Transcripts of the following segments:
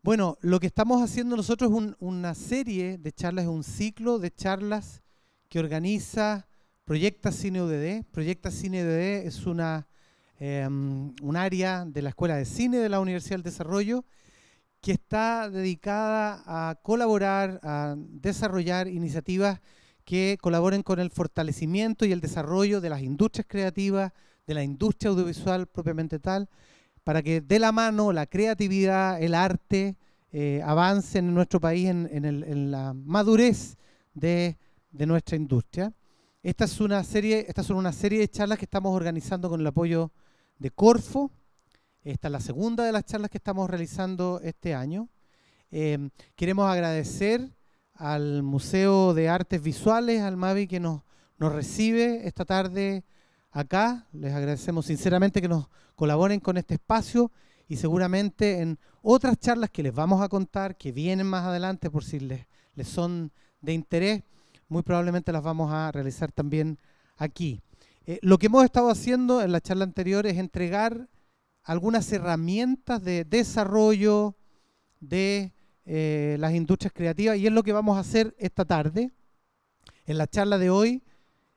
Bueno, lo que estamos haciendo nosotros es una serie de charlas, es un ciclo de charlas que organiza Proyecta Cine UDD. Proyecta Cine UDD es una, em, un área de la Escuela de Cine de la Universidad del Desarrollo que está dedicada a colaborar, a desarrollar iniciativas que colaboren con el fortalecimiento y el desarrollo de las industrias creativas, de la industria audiovisual propiamente tal, para que de la mano la creatividad, el arte, eh, avancen en nuestro país en, la madurez de, nuestra industria. Esta es una serie, estas son una serie de charlas que estamos organizando con el apoyo de Corfo. Esta es la segunda de las charlas que estamos realizando este año. Em, queremos agradecer al Museo de Artes Visuales, al MAVI, que nos, nos recibe esta tarde acá. Les agradecemos sinceramente que nos, colaboren con este espacio y seguramente en otras charlas que les vamos a contar, que vienen más adelante por si les, son de interés, muy probablemente las vamos a realizar también aquí. Eh, lo que hemos estado haciendo en la charla anterior es entregar algunas herramientas de desarrollo de eh, las industrias creativas y es lo que vamos a hacer esta tarde. En la charla de hoy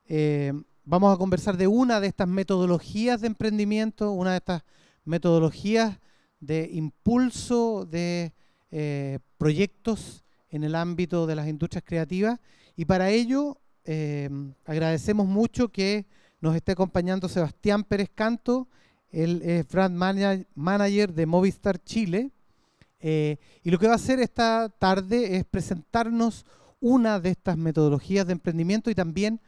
eh, vamos a conversar de una de estas metodologías de emprendimiento, una de estas metodologías de impulso de eh, proyectos en el ámbito de las industrias creativas. Y para ello eh, agradecemos mucho que nos esté acompañando Sebastián Pérez Canto, él es brand manager de Movistar Chile. Eh, y lo que va a hacer esta tarde es presentarnos una de estas metodologías de emprendimiento y también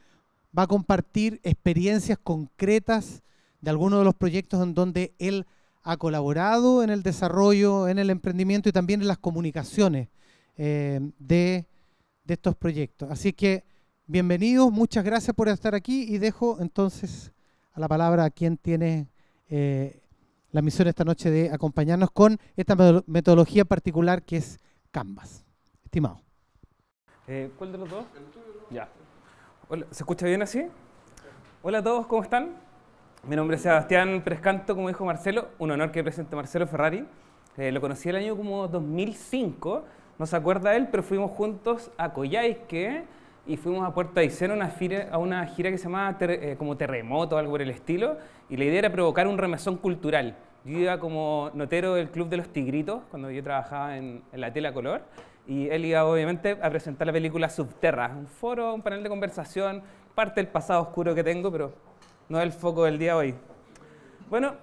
va a compartir experiencias concretas de algunos de los proyectos en donde él ha colaborado en el desarrollo, en el emprendimiento y también en las comunicaciones eh, de, estos proyectos. Así que bienvenidos, muchas gracias por estar aquí y dejo entonces a la palabra a quien tiene eh, la misión esta noche de acompañarnos con esta metodología particular que es Canvas. Estimado. Eh, ¿Cuál de los dos? El tuyo, Ya. ¿Se escucha bien así? Hola a todos, ¿cómo están? Mi nombre es Sebastián Prescanto, como dijo Marcelo, un honor que presente Marcelo Ferrari. Eh, lo conocí el año como 2005, no se acuerda él, pero fuimos juntos a Coyhaique y fuimos a Puerto Aysén a una, gira, a una gira que se llamaba eh, como Terremoto o algo por el estilo, y la idea era provocar un remezón cultural. Yo iba como notero del Club de los Tigritos, cuando yo trabajaba en la tela color, y él iba obviamente a presentar la película Subterra, un foro, un panel de conversación, parte del pasado oscuro que tengo, pero no es el foco del día hoy. Bueno,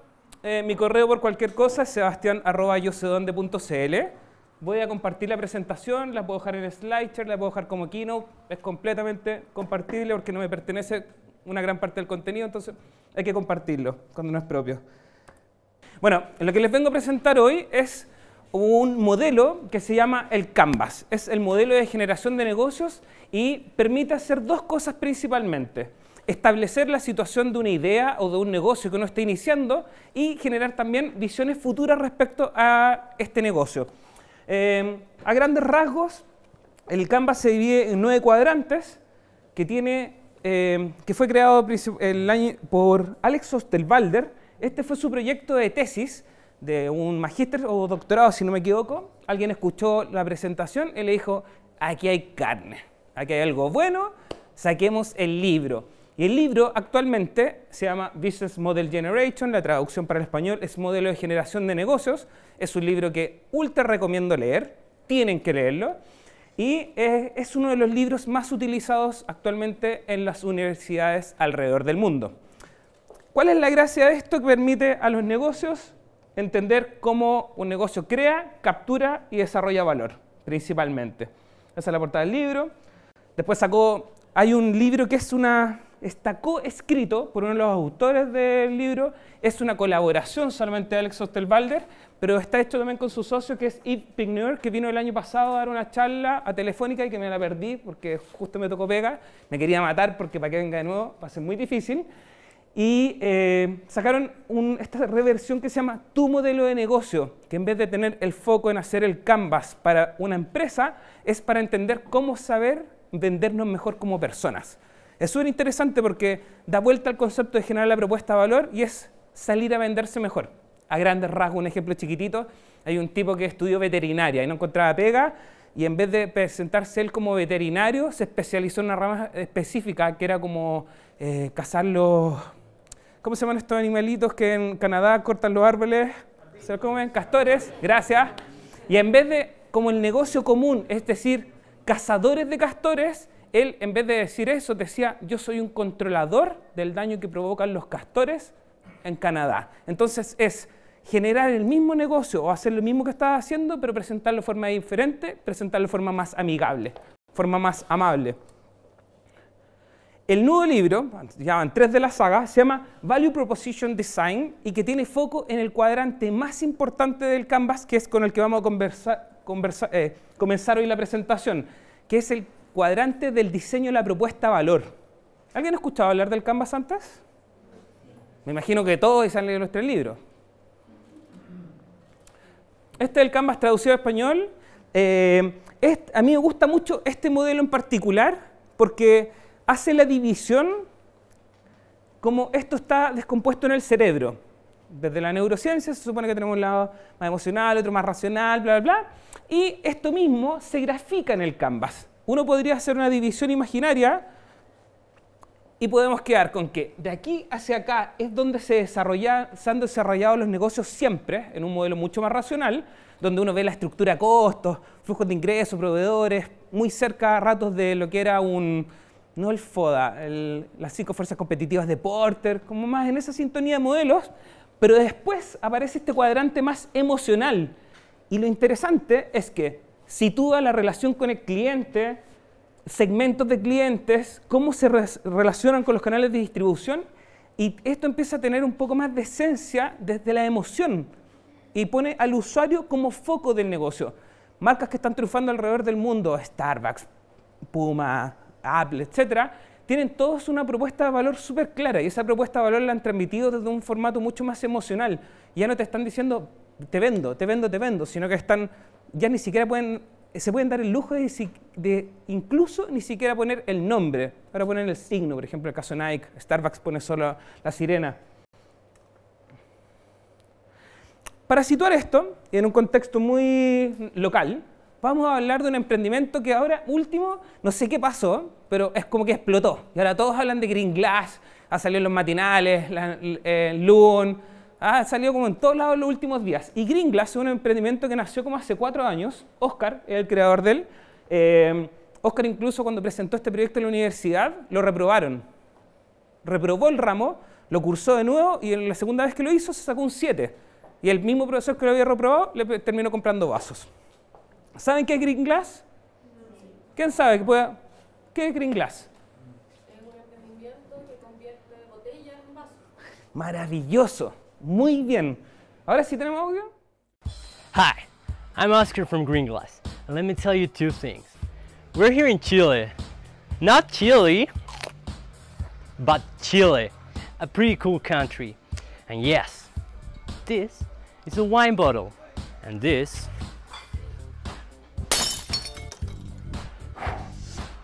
eh, mi correo por cualquier cosa es sebastián.yosedonde.cl. Voy a compartir la presentación, la puedo dejar en SlideShare, la puedo dejar como keynote, es completamente compartible porque no me pertenece una gran parte del contenido, entonces hay que compartirlo cuando no es propio. Bueno, lo que les vengo a presentar hoy es un modelo que se llama el Canvas. Es el modelo de generación de negocios y permite hacer dos cosas principalmente. Establecer la situación de una idea o de un negocio que no está iniciando y generar también visiones futuras respecto a este negocio. Em, a grandes rasgos, el Canvas se divide en nueve cuadrantes que, em, que fue creado por Alex Osterwalder. Este fue su proyecto de tesis de un magíster o doctorado, si no me equivoco, alguien escuchó la presentación y le dijo, aquí hay carne, aquí hay algo bueno, saquemos el libro. Y el libro actualmente se llama Business Model Generation, la traducción para el español es Modelo de Generación de Negocios, es un libro que ultra recomiendo leer, tienen que leerlo, y es uno de los libros más utilizados actualmente en las universidades alrededor del mundo. ¿Cuál es la gracia de esto que permite a los negocios entender cómo un negocio crea, captura y desarrolla valor, principalmente. Esa es la portada del libro. Después sacó, hay un libro que es una, está co-escrito por uno de los autores del libro, es una colaboración solamente de Alex Osterwalder, pero está hecho también con su socio que es Yves Pigneur, que vino el año pasado a dar una charla a Telefónica y que me la perdí porque justo me tocó pega, me quería matar porque para que venga de nuevo va a ser muy difícil y eh, sacaron esta reversión que se llama Tu modelo de negocio, que en vez de tener el foco en hacer el canvas para una empresa, es para entender cómo saber vendernos mejor como personas. Es súper interesante porque da vuelta al concepto de generar la propuesta de valor y es salir a venderse mejor. A grandes rasgos, un ejemplo chiquitito, hay un tipo que estudió veterinaria y no encontraba pega y en vez de presentarse él como veterinario, se especializó en una rama específica que era como eh, cazar los ¿Cómo se llaman estos animalitos que en Canadá cortan los árboles? ¿Se lo comen? Castores, gracias. Y en vez de, como el negocio común, es decir, cazadores de castores, él en vez de decir eso decía, yo soy un controlador del daño que provocan los castores en Canadá. Entonces es generar el mismo negocio o hacer lo mismo que estaba haciendo, pero presentarlo de forma diferente, presentarlo de forma más amigable, forma más amable. El nuevo libro, llaman tres de la saga, se llama Value Proposition Design y que tiene foco en el cuadrante más importante del Canvas, que es con el que vamos a eh, comenzar hoy la presentación, que es el cuadrante del diseño de la propuesta valor. ¿Alguien ha escuchado hablar del Canvas antes? Me imagino que todos han leído nuestro libro. Este es el Canvas traducido a español. Eh, a mí me gusta mucho este modelo en particular porque hace la división como esto está descompuesto en el cerebro. Desde la neurociencia se supone que tenemos un lado más emocional, otro más racional, bla, bla, bla. Y esto mismo se grafica en el canvas. Uno podría hacer una división imaginaria y podemos quedar con que de aquí hacia acá es donde se, desarrolla, se han desarrollado los negocios siempre, en un modelo mucho más racional, donde uno ve la estructura de costos, flujos de ingresos, proveedores, muy cerca a ratos de lo que era un no el FODA, las cinco fuerzas competitivas de Porter, como más en esa sintonía de modelos, pero después aparece este cuadrante más emocional. Y lo interesante es que sitúa la relación con el cliente, segmentos de clientes, cómo se relacionan con los canales de distribución, y esto empieza a tener un poco más de esencia desde la emoción y pone al usuario como foco del negocio. Marcas que están triunfando alrededor del mundo, Starbucks, Puma, Apple, etcétera, tienen todos una propuesta de valor súper clara y esa propuesta de valor la han transmitido desde un formato mucho más emocional. Ya no te están diciendo, te vendo, te vendo, te vendo, sino que están, ya ni siquiera se pueden dar el lujo de, de incluso ni siquiera poner el nombre. Ahora ponen el signo, por ejemplo, el caso Nike, Starbucks pone solo la sirena. Para situar esto en un contexto muy local, vamos a hablar de un emprendimiento que ahora último, no sé qué pasó, pero es como que explotó. Y ahora todos hablan de Green Glass, ha salido en los matinales, en Loon, ha salido como en todos lados los últimos días. Y Green Glass es un emprendimiento que nació como hace cuatro años. Oscar es el creador de él. Eh, Oscar incluso cuando presentó este proyecto en la universidad, lo reprobaron. Reprobó el ramo, lo cursó de nuevo y en la segunda vez que lo hizo se sacó un 7. Y el mismo profesor que lo había reprobado le terminó comprando vasos. ¿Saben qué es Green Glass? ¿Quién sabe que pueda? ¿Qué es Green Glass? Maravilloso. Muy bien. Ahora sí tenemos audio. Hi, I'm Oscar from Green Glass, and let me tell you two things. We're here in Chile. Not Chile, but Chile, a pretty cool country. And yes, this is a wine bottle, and this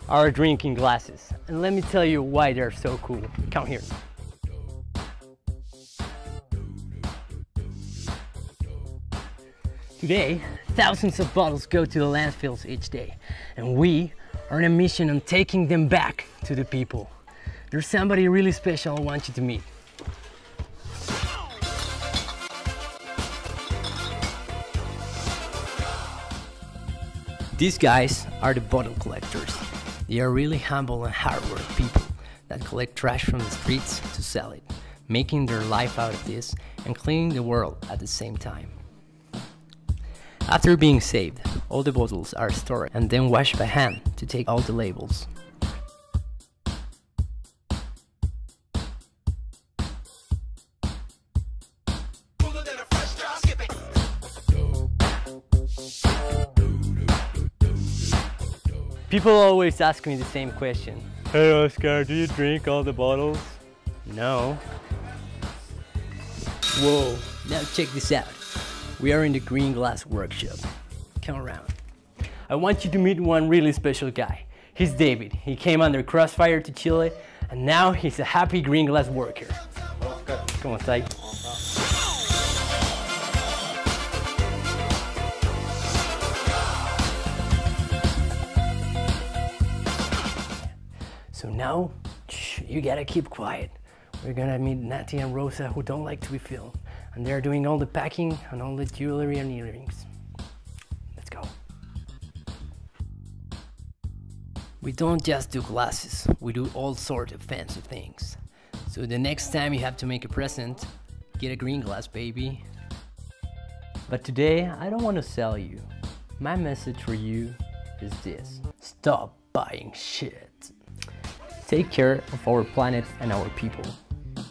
our drinking glasses. And let me tell you why they're so cool. Come here. Today, thousands of bottles go to the landfills each day, and we are on a mission on taking them back to the people. There's somebody really special I want you to meet. These guys are the bottle collectors. They are really humble and hardworking people that collect trash from the streets to sell it, making their life out of this and cleaning the world at the same time. After being saved, all the bottles are stored and then washed by hand to take all the labels. People always ask me the same question. Hey Oscar, do you drink all the bottles? No. Whoa, now check this out. We are in the Green Glass Workshop. Come around. I want you to meet one really special guy. He's David. He came under crossfire to Chile and now he's a happy Green Glass worker. Come on, Sai. So now, you gotta keep quiet. We're gonna meet Natty and Rosa who don't like to be filmed. And they're doing all the packing and all the jewelry and earrings. Let's go. We don't just do glasses, we do all sorts of fancy things. So the next time you have to make a present, get a green glass, baby. But today, I don't want to sell you. My message for you is this. Stop buying shit. Take care of our planet and our people.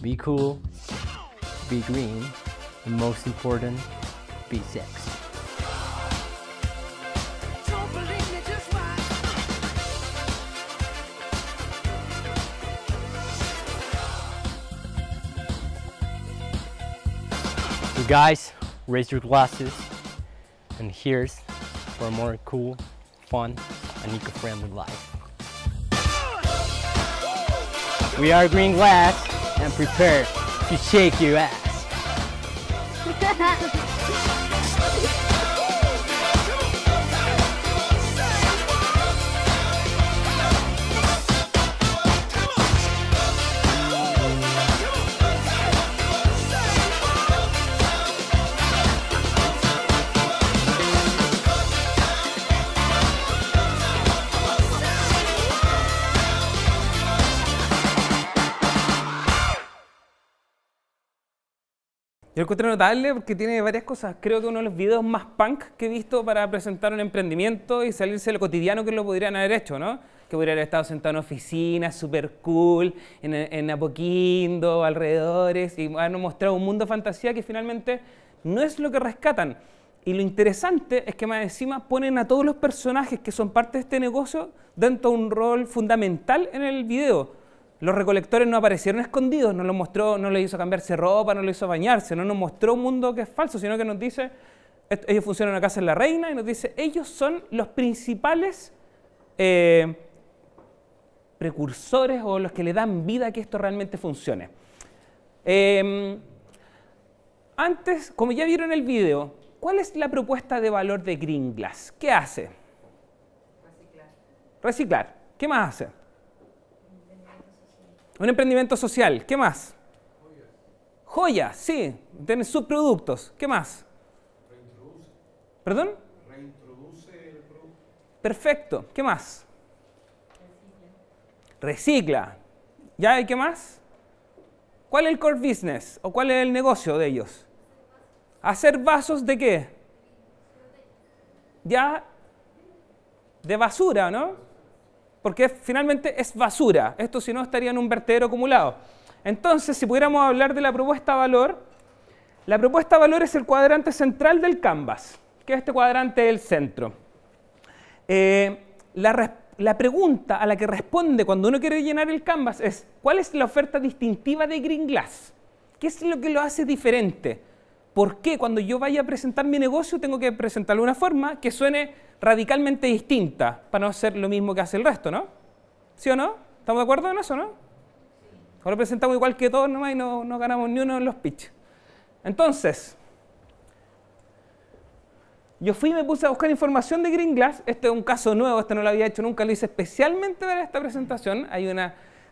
Be cool, be green, and most important, be sexy. So guys, raise your glasses and here's for a more cool, fun, and eco-friendly life. We are Green Glass and prepare to shake your ass. Yo lo encuentro notable porque tiene varias cosas. Creo que uno de los videos más punk que he visto para presentar un emprendimiento y salirse de lo cotidiano que lo podrían haber hecho, ¿no? Que hubiera estado sentado en oficina, super cool, en, en, Apoquindo, alrededores, y han mostrado un mundo de fantasía que finalmente no es lo que rescatan. Y lo interesante es que más encima ponen a todos los personajes que son parte de este negocio dentro de un rol fundamental en el video los recolectores no aparecieron escondidos, no lo mostró, no le hizo cambiarse ropa, no le hizo bañarse, no nos mostró un mundo que es falso, sino que nos dice, ellos funcionan acá en la reina y nos dice, ellos son los principales eh, precursores o los que le dan vida a que esto realmente funcione. Em, antes, como ya vieron el video, ¿cuál es la propuesta de valor de Green Glass? ¿Qué hace? Reciclar. Reciclar. ¿Qué más hace? Un emprendimiento social. ¿Qué más? Joyas. Joyas, sí. Tienen subproductos. ¿Qué más? Reintroduce. ¿Perdón? Reintroduce el producto. Perfecto. ¿Qué más? Recicla. ¿Ya? hay qué más? ¿Cuál es el core business o cuál es el negocio de ellos? ¿Hacer vasos de qué? Ya de basura, ¿no? porque finalmente es basura. Esto si no estaría en un vertedero acumulado. Entonces, si pudiéramos hablar de la propuesta valor, la propuesta valor es el cuadrante central del canvas, que es este cuadrante del centro. Eh, la pregunta a la que responde cuando uno quiere llenar el canvas es, ¿cuál es la oferta distintiva de Green Glass? ¿Qué es lo que lo hace diferente? ¿Por qué cuando yo vaya a presentar mi negocio tengo que presentarlo de una forma que suene radicalmente distinta para no hacer lo mismo que hace el resto, ¿no? ¿Sí o no? ¿Estamos de acuerdo en eso, no? Ahora presentamos igual que todos nomás y no, no ganamos ni uno en los pitches. Entonces, yo fui y me puse a buscar información de Green Glass. Este es un caso nuevo, este no lo había hecho nunca, lo hice especialmente para esta presentación. Hay,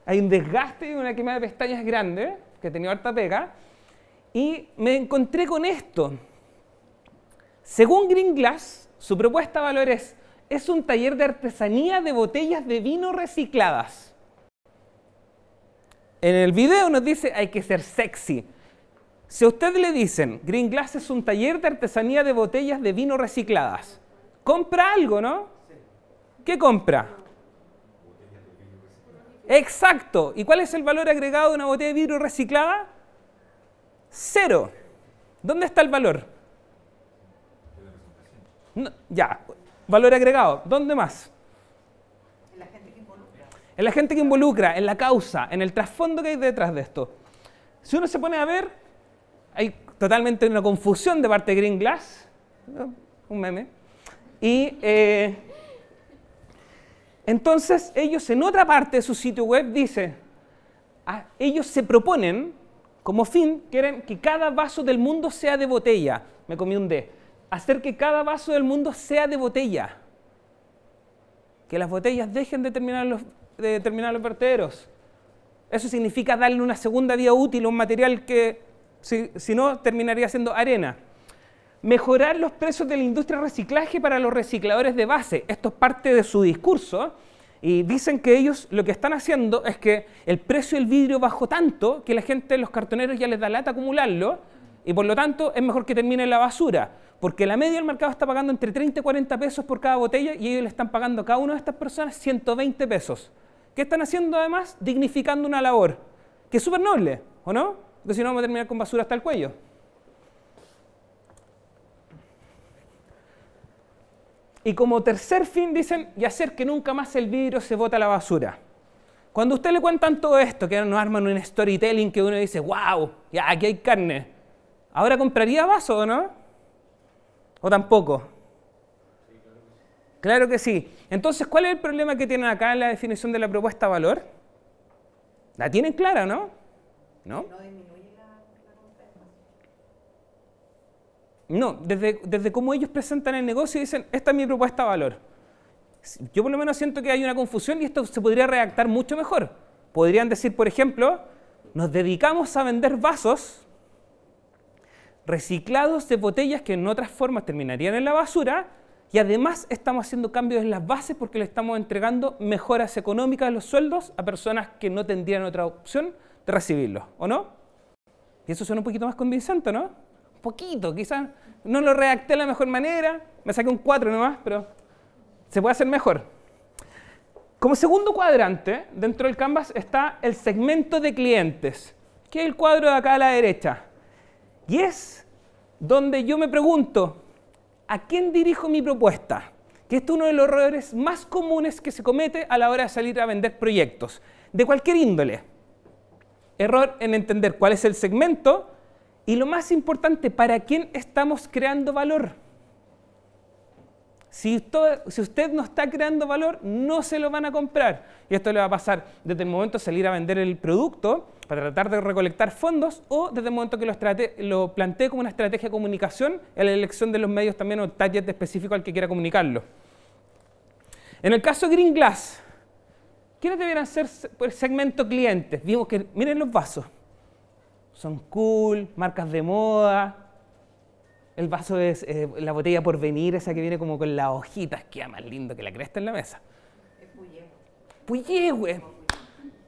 hay un desgaste y una quema de pestañas grande, que tenía harta pega. Y me encontré con esto. Según Green Glass, su propuesta de valor es, es un taller de artesanía de botellas de vino recicladas. En el video nos dice, hay que ser sexy. Si a usted le dicen, Green Glass es un taller de artesanía de botellas de vino recicladas, compra algo, ¿no? ¿Qué compra? Exacto. ¿Y cuál es el valor agregado de una botella de vino reciclada? cero. ¿Dónde está el valor? ya, valor agregado. ¿Dónde más? En la gente que involucra. En la gente que involucra, en la causa, en el trasfondo que hay detrás de esto. Si uno se pone a ver, hay totalmente una confusión de parte de Green Glass, un meme, y eh, entonces ellos en otra parte de su sitio web dice, ah, ellos se proponen como fin, quieren que cada vaso del mundo sea de botella. Me comí un D. Hacer que cada vaso del mundo sea de botella. Que las botellas dejen de terminar los, de los vertederos. Eso significa darle una segunda vía útil a un material que, si, si no, terminaría siendo arena. Mejorar los precios de la industria de reciclaje para los recicladores de base. Esto es parte de su discurso y dicen que ellos lo que están haciendo es que el precio del vidrio bajó tanto que la gente, los cartoneros ya les da lata acumularlo y por lo tanto es mejor que termine la basura, porque la media del mercado está pagando entre 30 y 40 pesos por cada botella y ellos le están pagando a cada una de estas personas 120 pesos. ¿Qué están haciendo además? Dignificando una labor, que es súper noble, ¿o no? Porque si no vamos a terminar con basura hasta el cuello. Y como tercer fin dicen, y hacer que nunca más el vidrio se bota a la basura. Cuando a usted le cuentan todo esto, que nos arman un storytelling que uno dice, wow, ya aquí hay carne, ¿ahora compraría vaso o no? ¿O tampoco? claro, que sí. claro que sí. Entonces, ¿cuál es el problema que tienen acá en la definición de la propuesta valor? La tienen clara, ¿no? ¿No? No, desde, desde cómo ellos presentan el negocio y dicen, esta es mi propuesta de valor. Yo por lo menos siento que hay una confusión y esto se podría redactar mucho mejor. Podrían decir, por ejemplo, nos dedicamos a vender vasos reciclados de botellas que en otras formas terminarían en la basura y además estamos haciendo cambios en las bases porque le estamos entregando mejoras económicas a los sueldos a personas que no tendrían otra opción de recibirlos, ¿o no? Y eso suena un poquito más convincente, ¿no? poquito, quizás no lo redacté de la mejor manera, me saqué un 4 nomás, pero se puede hacer mejor. Como segundo cuadrante, dentro del Canvas está el segmento de clientes, que es el cuadro de acá a la derecha. Y es donde yo me pregunto, ¿a quién dirijo mi propuesta? Que este es uno de los errores más comunes que se comete a la hora de salir a vender proyectos, de cualquier índole. Error en entender cuál es el segmento y lo más importante, ¿para quién estamos creando valor? Si, usted no está creando valor, no se lo van a comprar. Y esto le va a pasar desde el momento de salir a vender el producto para tratar de recolectar fondos o desde el momento que lo, lo plantee como una estrategia de comunicación en la elección de los medios también o target específico al que quiera comunicarlo. En el caso Green Glass, ¿quiénes debieran ser por el segmento clientes? Vimos que, miren los vasos, son cool, marcas de moda. El vaso es eh, la botella por venir, esa que viene como con las hojitas, queda más lindo que la cresta en la mesa. Es güey.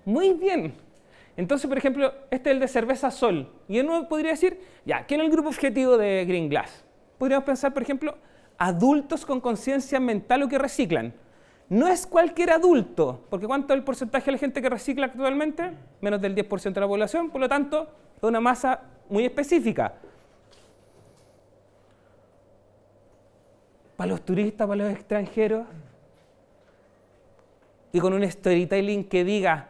Muy bien. Entonces, por ejemplo, este es el de cerveza sol. Y uno podría decir, ya, ¿quién es el grupo objetivo de Green Glass? Podríamos pensar, por ejemplo, adultos con conciencia mental o que reciclan. No es cualquier adulto, porque ¿cuánto es el porcentaje de la gente que recicla actualmente? Menos del 10% de la población, por lo tanto, es una masa muy específica. Para los turistas, para los extranjeros. Y con un storytelling que diga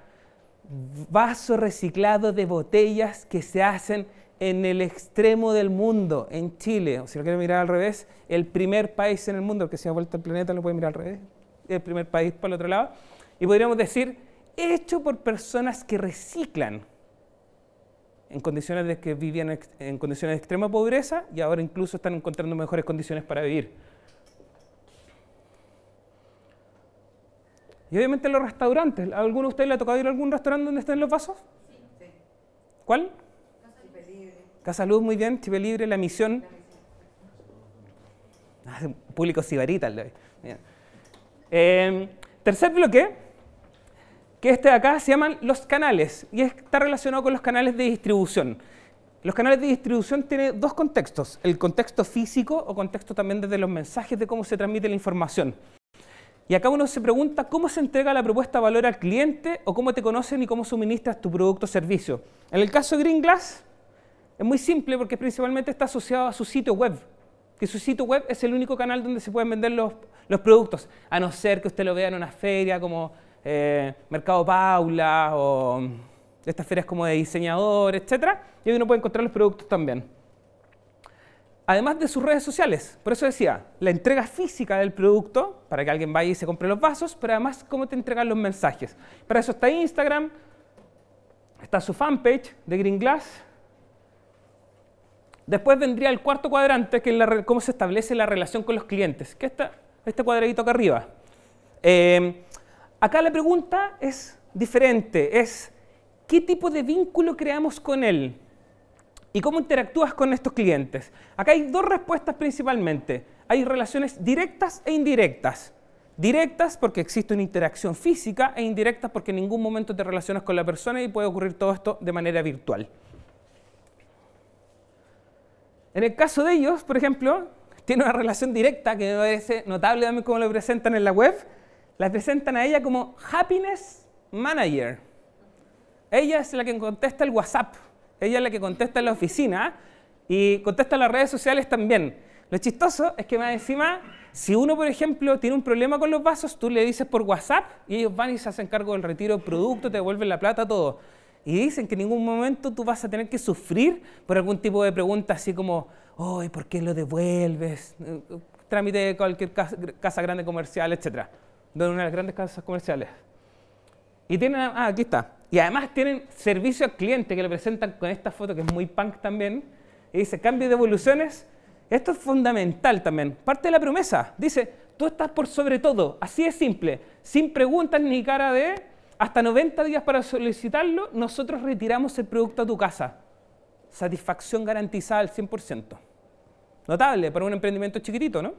vaso reciclado de botellas que se hacen en el extremo del mundo, en Chile, o si lo quieren mirar al revés, el primer país en el mundo, que se ha vuelto al planeta lo pueden mirar al revés, el primer país para el otro lado, y podríamos decir, hecho por personas que reciclan en condiciones de que vivían en condiciones de extrema pobreza y ahora incluso están encontrando mejores condiciones para vivir. Y obviamente los restaurantes. ¿A alguno de ustedes le ha tocado ir a algún restaurante donde estén los vasos? Sí. ¿Cuál? Casa Libre. Casa Luz, muy bien. Chipe Libre, La Misión. Ah, público sibarita. Em, tercer bloque que este de acá se llaman los canales y está relacionado con los canales de distribución. Los canales de distribución tienen dos contextos, el contexto físico o contexto también desde los mensajes de cómo se transmite la información. Y acá uno se pregunta cómo se entrega la propuesta de valor al cliente o cómo te conocen y cómo suministras tu producto o servicio. En el caso de Green Glass es muy simple porque principalmente está asociado a su sitio web, que su sitio web es el único canal donde se pueden vender los, los productos, a no ser que usted lo vea en una feria como eh, Mercado Paula o estas ferias como de diseñador, etc. Y ahí uno puede encontrar los productos también. Además de sus redes sociales, por eso decía, la entrega física del producto, para que alguien vaya y se compre los vasos, pero además cómo te entregan los mensajes. Para eso está Instagram, está su fanpage de Green Glass, Después vendría el cuarto cuadrante, que es cómo se establece la relación con los clientes, que está este cuadradito acá arriba. Eh, Acá la pregunta es diferente, es ¿qué tipo de vínculo creamos con él? ¿Y cómo interactúas con estos clientes? Acá hay dos respuestas principalmente. Hay relaciones directas e indirectas. Directas porque existe una interacción física e indirectas porque en ningún momento te relacionas con la persona y puede ocurrir todo esto de manera virtual. En el caso de ellos, por ejemplo, tiene una relación directa que me parece notable también como lo presentan en la web, la presentan a ella como Happiness Manager. Ella es la que contesta el WhatsApp, ella es la que contesta en la oficina y contesta en las redes sociales también. Lo chistoso es que más encima, si uno, por ejemplo, tiene un problema con los vasos, tú le dices por WhatsApp y ellos van y se hacen cargo del retiro producto, te devuelven la plata, todo. Y dicen que en ningún momento tú vas a tener que sufrir por algún tipo de pregunta así como, oh, ¿por qué lo devuelves? Eh, trámite de cualquier casa grande comercial, etcétera de una de las grandes casas comerciales. Y tienen, ah, aquí está. Y además tienen servicio al cliente que lo presentan con esta foto que es muy punk también. Y dice, cambio de evoluciones. Esto es fundamental también. Parte de la promesa. Dice, tú estás por sobre todo. Así es simple. Sin preguntas ni cara de hasta 90 días para solicitarlo, nosotros retiramos el producto a tu casa. Satisfacción garantizada al 100%. Notable para un emprendimiento chiquitito, ¿no?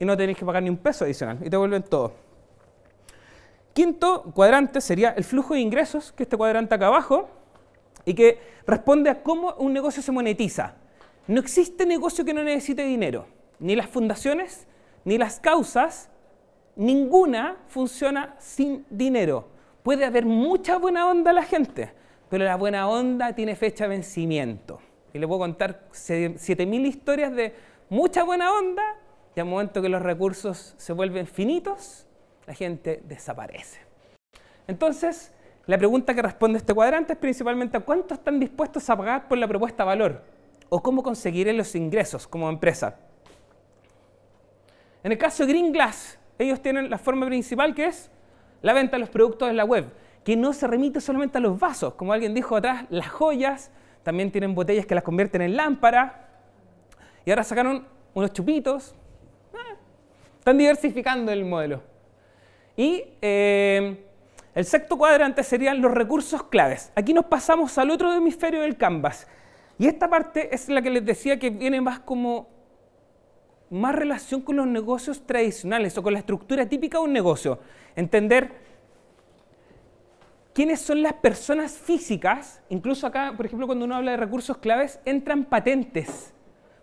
y no tenéis que pagar ni un peso adicional y te vuelven todo. Quinto cuadrante sería el flujo de ingresos, que este cuadrante acá abajo, y que responde a cómo un negocio se monetiza. No existe negocio que no necesite dinero. Ni las fundaciones, ni las causas, ninguna funciona sin dinero. Puede haber mucha buena onda a la gente, pero la buena onda tiene fecha de vencimiento. Y le puedo contar 7.000 historias de mucha buena onda y al momento que los recursos se vuelven finitos, la gente desaparece. Entonces, la pregunta que responde este cuadrante es principalmente a cuánto están dispuestos a pagar por la propuesta valor o cómo conseguiré los ingresos como empresa. En el caso de Green Glass, ellos tienen la forma principal que es la venta de los productos en la web, que no se remite solamente a los vasos, como alguien dijo atrás, las joyas, también tienen botellas que las convierten en lámpara y ahora sacaron unos chupitos, están diversificando el modelo. Y eh, el sexto cuadrante serían los recursos claves. Aquí nos pasamos al otro hemisferio del canvas. Y esta parte es la que les decía que viene más como más relación con los negocios tradicionales o con la estructura típica de un negocio. Entender quiénes son las personas físicas. Incluso acá, por ejemplo, cuando uno habla de recursos claves, entran patentes.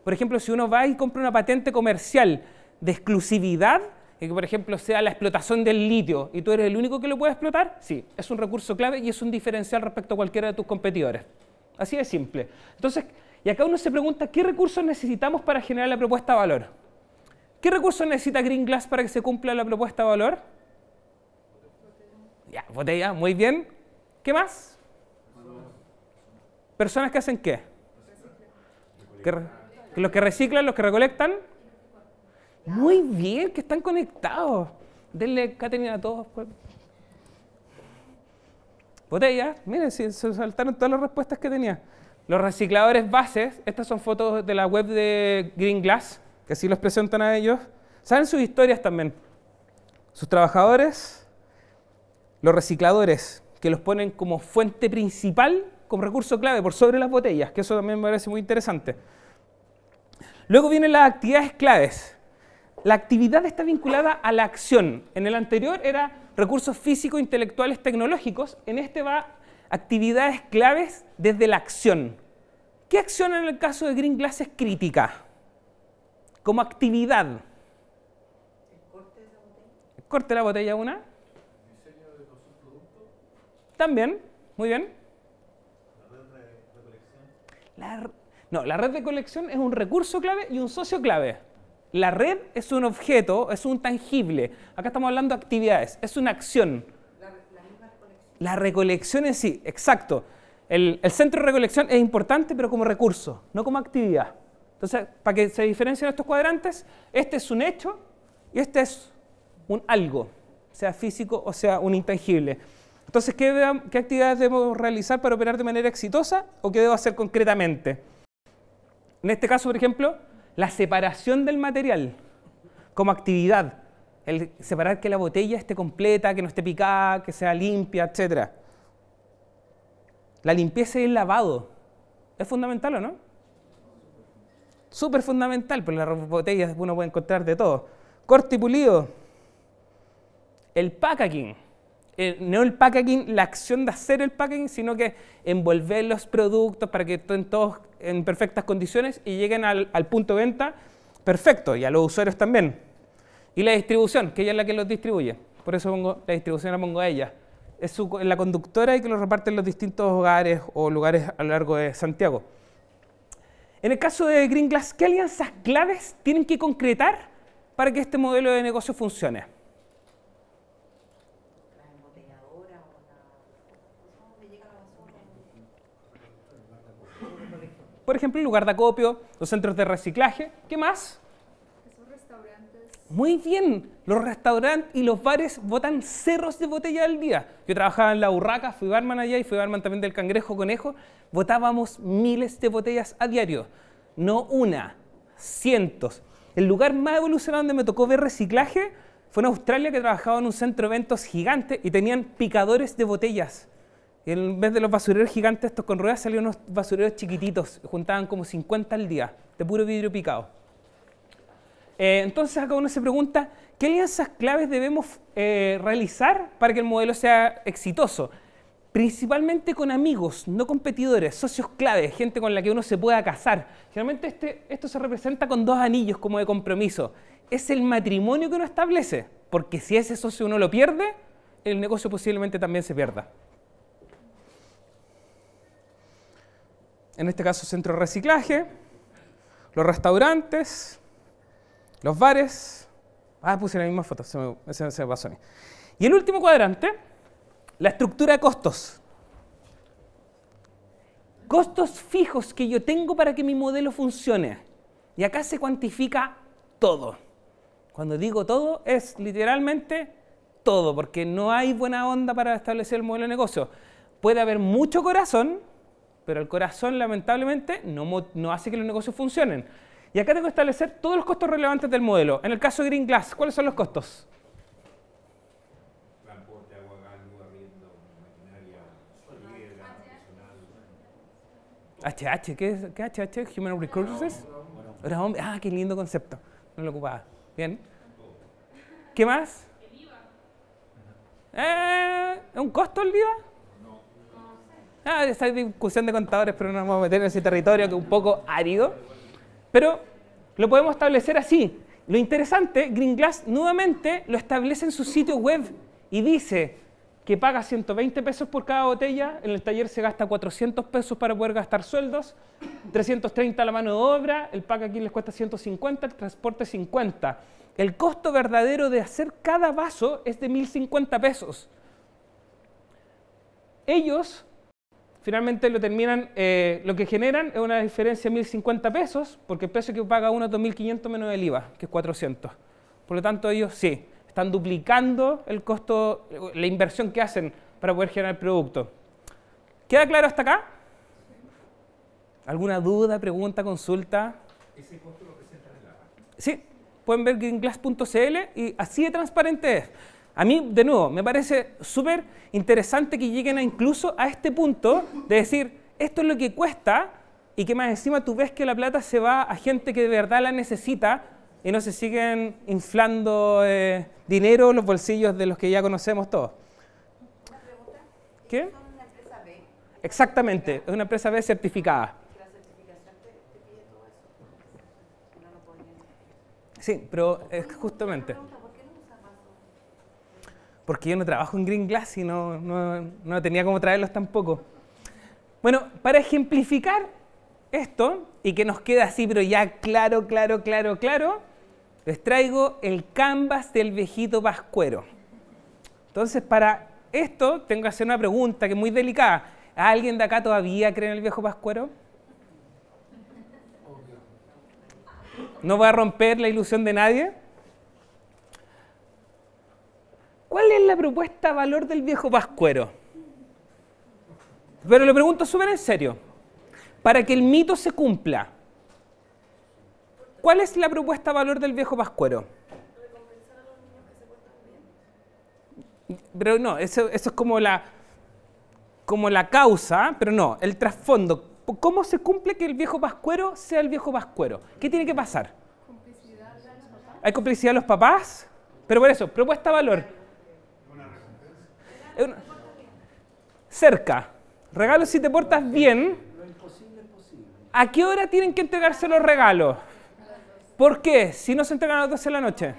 Por ejemplo, si uno va y compra una patente comercial, de exclusividad, que por ejemplo sea la explotación del litio y tú eres el único que lo puede explotar, sí, es un recurso clave y es un diferencial respecto a cualquiera de tus competidores. Así de simple. Entonces, y acá uno se pregunta, ¿qué recursos necesitamos para generar la propuesta de valor? ¿Qué recursos necesita Green Glass para que se cumpla la propuesta de valor? Botella. Ya, botella, muy bien. ¿Qué más? Personas que hacen qué? los que reciclan, los que recolectan. Muy bien, que están conectados. Denle Caterina a todos. Botellas, pues. Botella, miren, se saltaron todas las respuestas que tenía. Los recicladores bases, estas son fotos de la web de Green Glass, que así los presentan a ellos. Saben sus historias también. Sus trabajadores, los recicladores, que los ponen como fuente principal, como recurso clave, por sobre las botellas, que eso también me parece muy interesante. Luego vienen las actividades claves la actividad está vinculada a la acción. En el anterior era recursos físicos, intelectuales, tecnológicos. En este va actividades claves desde la acción. ¿Qué acción en el caso de Green Glass es crítica? Como actividad. corte la botella? una? También, muy bien. ¿La red de, colección? no, la red de colección es un recurso clave y un socio clave. La red es un objeto, es un tangible. Acá estamos hablando de actividades, es una acción. La, recolección. la en sí, exacto. El, centro de recolección es importante, pero como recurso, no como actividad. Entonces, para que se diferencien estos cuadrantes, este es un hecho y este es un algo, sea físico o sea un intangible. Entonces, ¿qué, qué actividades debemos realizar para operar de manera exitosa o qué debo hacer concretamente? En este caso, por ejemplo, la separación del material como actividad, el separar que la botella esté completa, que no esté picada, que sea limpia, etc. La limpieza y el lavado. ¿Es fundamental o no? Súper fundamental, porque las botellas uno puede encontrar de todo. Corte y pulido. El packaging. Eh, no el packaging, la acción de hacer el packaging, sino que envolver los productos para que estén todos en perfectas condiciones y lleguen al, punto de venta perfecto y a los usuarios también. Y la distribución, que ella es la que los distribuye. Por eso pongo, la distribución la pongo a ella. Es la conductora y que lo reparten en los distintos hogares o lugares a lo largo de Santiago. En el caso de Green Glass, ¿qué alianzas claves tienen que concretar para que este modelo de negocio funcione? Por ejemplo, el lugar de acopio, los centros de reciclaje. ¿Qué más? Esos restaurantes. Muy bien, los restaurantes y los bares botan cerros de botella al día. Yo trabajaba en la Urraca, fui barman allá y fui barman también del Cangrejo Conejo. Botábamos miles de botellas a diario. No una, cientos. El lugar más evolucionado donde me tocó ver reciclaje fue en Australia que trabajaba en un centro de eventos gigante y tenían picadores de botellas en vez de los basureros gigantes estos con ruedas, salían unos basureros chiquititos, juntaban como 50 al día, de puro vidrio picado. Eh, entonces acá uno se pregunta, ¿qué alianzas claves debemos eh, realizar para que el modelo sea exitoso? Principalmente con amigos, no competidores, socios claves, gente con la que uno se pueda casar. Generalmente este, esto se representa con dos anillos como de compromiso. Es el matrimonio que uno establece, porque si ese socio uno lo pierde, el negocio posiblemente también se pierda. en este caso centro de reciclaje, los restaurantes, los bares. Ah, puse la misma foto, se me, se pasó a mí. Y el último cuadrante, la estructura de costos. Costos fijos que yo tengo para que mi modelo funcione. Y acá se cuantifica todo. Cuando digo todo, es literalmente todo, porque no hay buena onda para establecer el modelo de negocio. Puede haber mucho corazón, pero el corazón lamentablemente no, hace que los negocios funcionen. Y acá tengo que establecer todos los costos relevantes del modelo. En el caso de Green Glass, ¿cuáles son los costos? Transporte, HH, ¿qué es ¿Qué HH? Human Resources. Ah, qué lindo concepto. No lo ocupaba. Bien. ¿Qué más? El IVA. Eh, ¿Un costo el IVA? ah, esa discusión de contadores, pero no nos vamos a meter en ese territorio que es un poco árido. Pero lo podemos establecer así. Lo interesante, Green Glass nuevamente lo establece en su sitio web y dice que paga 120 pesos por cada botella, en el taller se gasta 400 pesos para poder gastar sueldos, 330 la mano de obra, el pack aquí les cuesta 150, el transporte 50. El costo verdadero de hacer cada vaso es de 1.050 pesos. Ellos finalmente lo terminan, eh, lo que generan es una diferencia de 1.050 pesos, porque el precio que paga uno es 2.500 menos el IVA, que es 400. Por lo tanto, ellos sí, están duplicando el costo, la inversión que hacen para poder generar el producto. ¿Queda claro hasta acá? ¿Alguna duda, pregunta, consulta? ¿Ese costo lo presentan en la Sí, pueden ver en glass.cl y así de transparente es. A mí, de nuevo, me parece súper interesante que lleguen incluso a este punto de decir, esto es lo que cuesta y que más encima tú ves que la plata se va a gente que de verdad la necesita y no se siguen inflando eh, dinero en los bolsillos de los que ya conocemos todos. ¿Qué? una empresa B? Exactamente, es una empresa B certificada. Sí, pero es justamente porque yo no trabajo en Green Glass y no, tenía como traerlos tampoco. Bueno, para ejemplificar esto y que nos queda así, pero ya claro, claro, claro, claro, les traigo el canvas del viejito vascuero Entonces, para esto tengo que hacer una pregunta que es muy delicada. ¿Alguien de acá todavía cree en el viejo vascuero ¿No voy a romper la ilusión de nadie? ¿Cuál es la propuesta valor del viejo Pascuero? Pero lo pregunto súper en serio. Para que el mito se cumpla, ¿cuál es la propuesta valor del viejo Pascuero? Pero no, eso, es como la, como la causa, pero no, el trasfondo. ¿Cómo se cumple que el viejo Pascuero sea el viejo Pascuero? ¿Qué tiene que pasar? ¿Hay complicidad de los papás? Pero por eso, propuesta valor. Cerca. Regalos si te portas bien. ¿A qué hora tienen que entregarse los regalos? ¿Por qué? Si no se entregan a las 12 de la noche.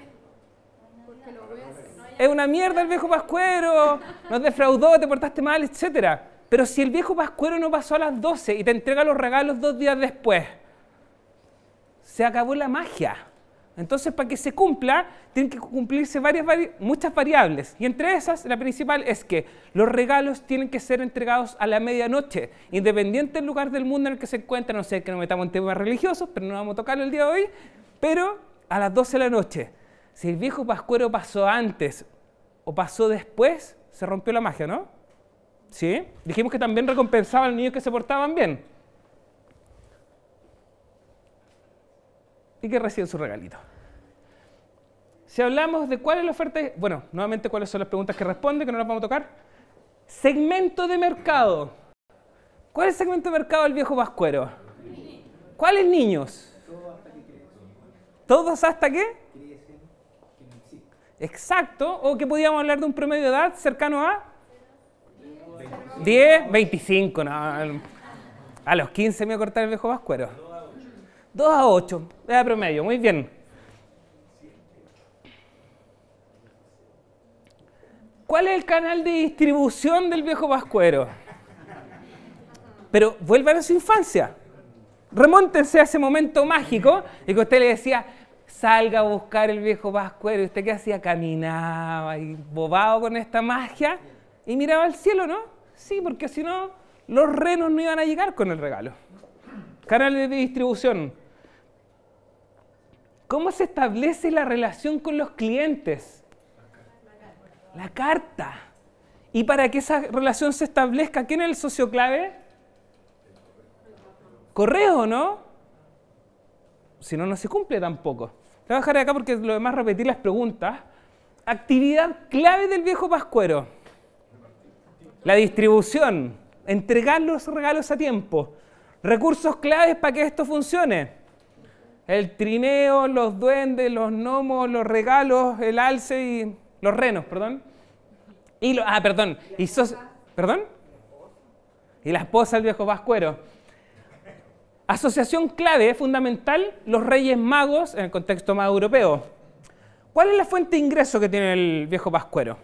Es una mierda el viejo Pascuero, nos defraudó, te portaste mal, etc. Pero si el viejo Pascuero no pasó a las 12 y te entrega los regalos dos días después, se acabó la magia. Entonces, para que se cumpla, tienen que cumplirse varias, muchas variables. Y entre esas, la principal es que los regalos tienen que ser entregados a la medianoche, independiente del lugar del mundo en el que se encuentren, No sé que nos metamos en temas religiosos, pero no vamos a tocarlo el día de hoy. Pero a las 12 de la noche. Si el viejo pascuero pasó antes o pasó después, se rompió la magia, ¿no? ¿Sí? Dijimos que también recompensaba a los niños que se portaban bien. y que reciben su regalito. Si hablamos de cuál es la oferta, bueno, nuevamente cuáles son las preguntas que responde, que no las vamos a tocar. Segmento de mercado. ¿Cuál es el segmento de mercado del viejo vascuero? ¿Cuáles niños? ¿Todos hasta qué? Exacto, o que podíamos hablar de un promedio de edad cercano a 10, 25, A los 15 me voy a cortar el viejo vascuero. 2 a 8, edad promedio, muy bien. ¿Cuál es el canal de distribución del viejo Pascuero? Pero vuelvan a su infancia. Remóntense a ese momento mágico y que usted le decía, salga a buscar el viejo Pascuero. ¿Y usted qué hacía? Caminaba y bobado con esta magia y miraba al cielo, ¿no? Sí, porque si no, los renos no iban a llegar con el regalo. Canal de distribución. ¿Cómo se establece la relación con los clientes? La carta. Y para que esa relación se establezca, ¿quién es el socio clave? Correo, ¿no? Si no, no se cumple tampoco. Te voy a dejar acá porque lo demás repetir las preguntas. Actividad clave del viejo pascuero. La distribución. Entregar los regalos a tiempo. Recursos claves para que esto funcione. El trineo, los duendes, los gnomos, los regalos, el alce y los renos, perdón. Y ah, perdón. Y ¿Perdón? Y la esposa del viejo vascuero. Asociación clave, fundamental, los reyes magos en el contexto más europeo. ¿Cuál es la fuente de ingreso que tiene el viejo pascuero?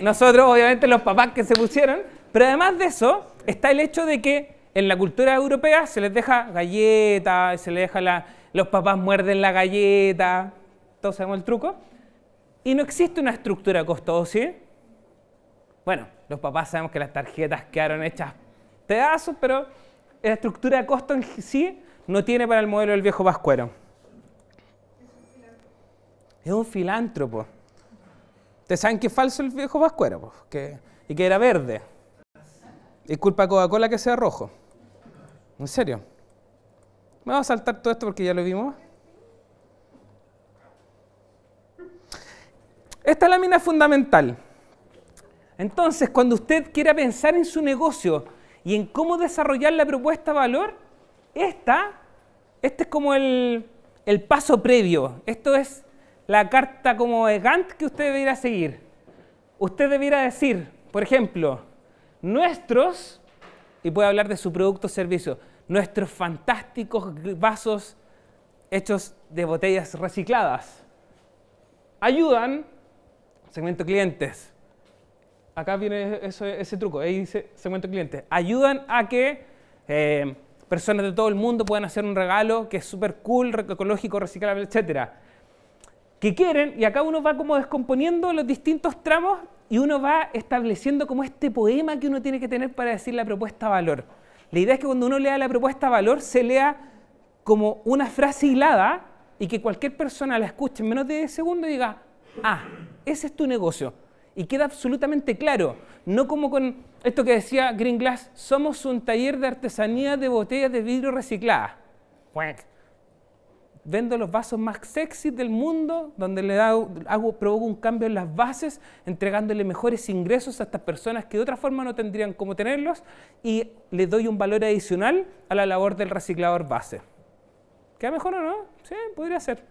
Nosotros, obviamente, los papás que se pusieron, pero además de eso, está el hecho de que en la cultura europea se les deja galletas, se les deja los papás muerden la galleta, todos sabemos el truco. Y no existe una estructura costo, ¿sí? Bueno, los papás sabemos que las tarjetas quedaron hechas pedazos, pero la estructura de costo en sí no tiene para el modelo del viejo vascuero. Es un filántropo. Ustedes saben que es falso el viejo vascuero? y que era verde. Y culpa Coca-Cola que sea rojo. En serio. Me voy a saltar todo esto porque ya lo vimos. Esta lámina es fundamental. Entonces, cuando usted quiera pensar en su negocio y en cómo desarrollar la propuesta de valor, esta, este es como el, el paso previo. Esto es la carta como de Gantt que usted debería seguir. Usted debiera decir, por ejemplo, nuestros, y puede hablar de su producto o servicio, nuestros fantásticos vasos hechos de botellas recicladas ayudan segmento clientes. Acá viene ese truco, ahí dice segmento clientes. Ayudan a que eh, personas de todo el mundo puedan hacer un regalo que es súper cool, ecológico, reciclable, etc. Que quieren, y acá uno va como descomponiendo los distintos tramos y uno va estableciendo como este poema que uno tiene que tener para decir la propuesta valor. La idea es que cuando uno lea la propuesta valor se lea como una frase hilada y que cualquier persona la escuche en menos de 10 segundos y diga, Ah, Ese es tu negocio. Y queda absolutamente claro, no como con esto que decía Green Glass, somos un taller de artesanía de botellas de vidrio reciclada. Vendo los vasos más sexy del mundo, donde le hago, hago, provoco un cambio en las bases, entregándole mejores ingresos a estas personas que de otra forma no tendrían cómo tenerlos, y le doy un valor adicional a la labor del reciclador base. ¿Queda mejor o no? Sí, podría ser.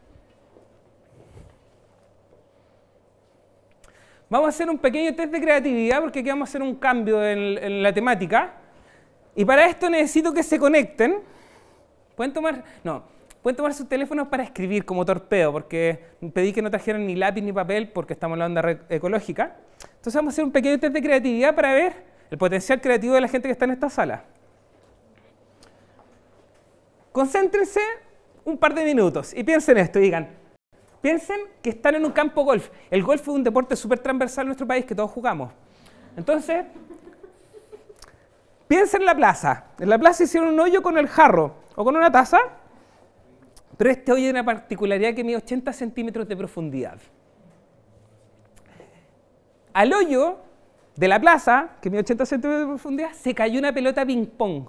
Vamos a hacer un pequeño test de creatividad porque aquí vamos a hacer un cambio en, la temática. Y para esto necesito que se conecten. Pueden tomar, no, pueden tomar sus teléfonos para escribir como torpeo porque pedí que no trajeran ni lápiz ni papel porque estamos en la onda ecológica. Entonces vamos a hacer un pequeño test de creatividad para ver el potencial creativo de la gente que está en esta sala. Concéntrense un par de minutos y piensen esto y digan, Piensen que están en un campo golf. El golf es un deporte súper transversal en nuestro país que todos jugamos. Entonces, piensen en la plaza. En la plaza hicieron un hoyo con el jarro o con una taza, pero este hoyo tiene una particularidad que mide 80 centímetros de profundidad. Al hoyo de la plaza, que mide 80 centímetros de profundidad, se cayó una pelota ping-pong.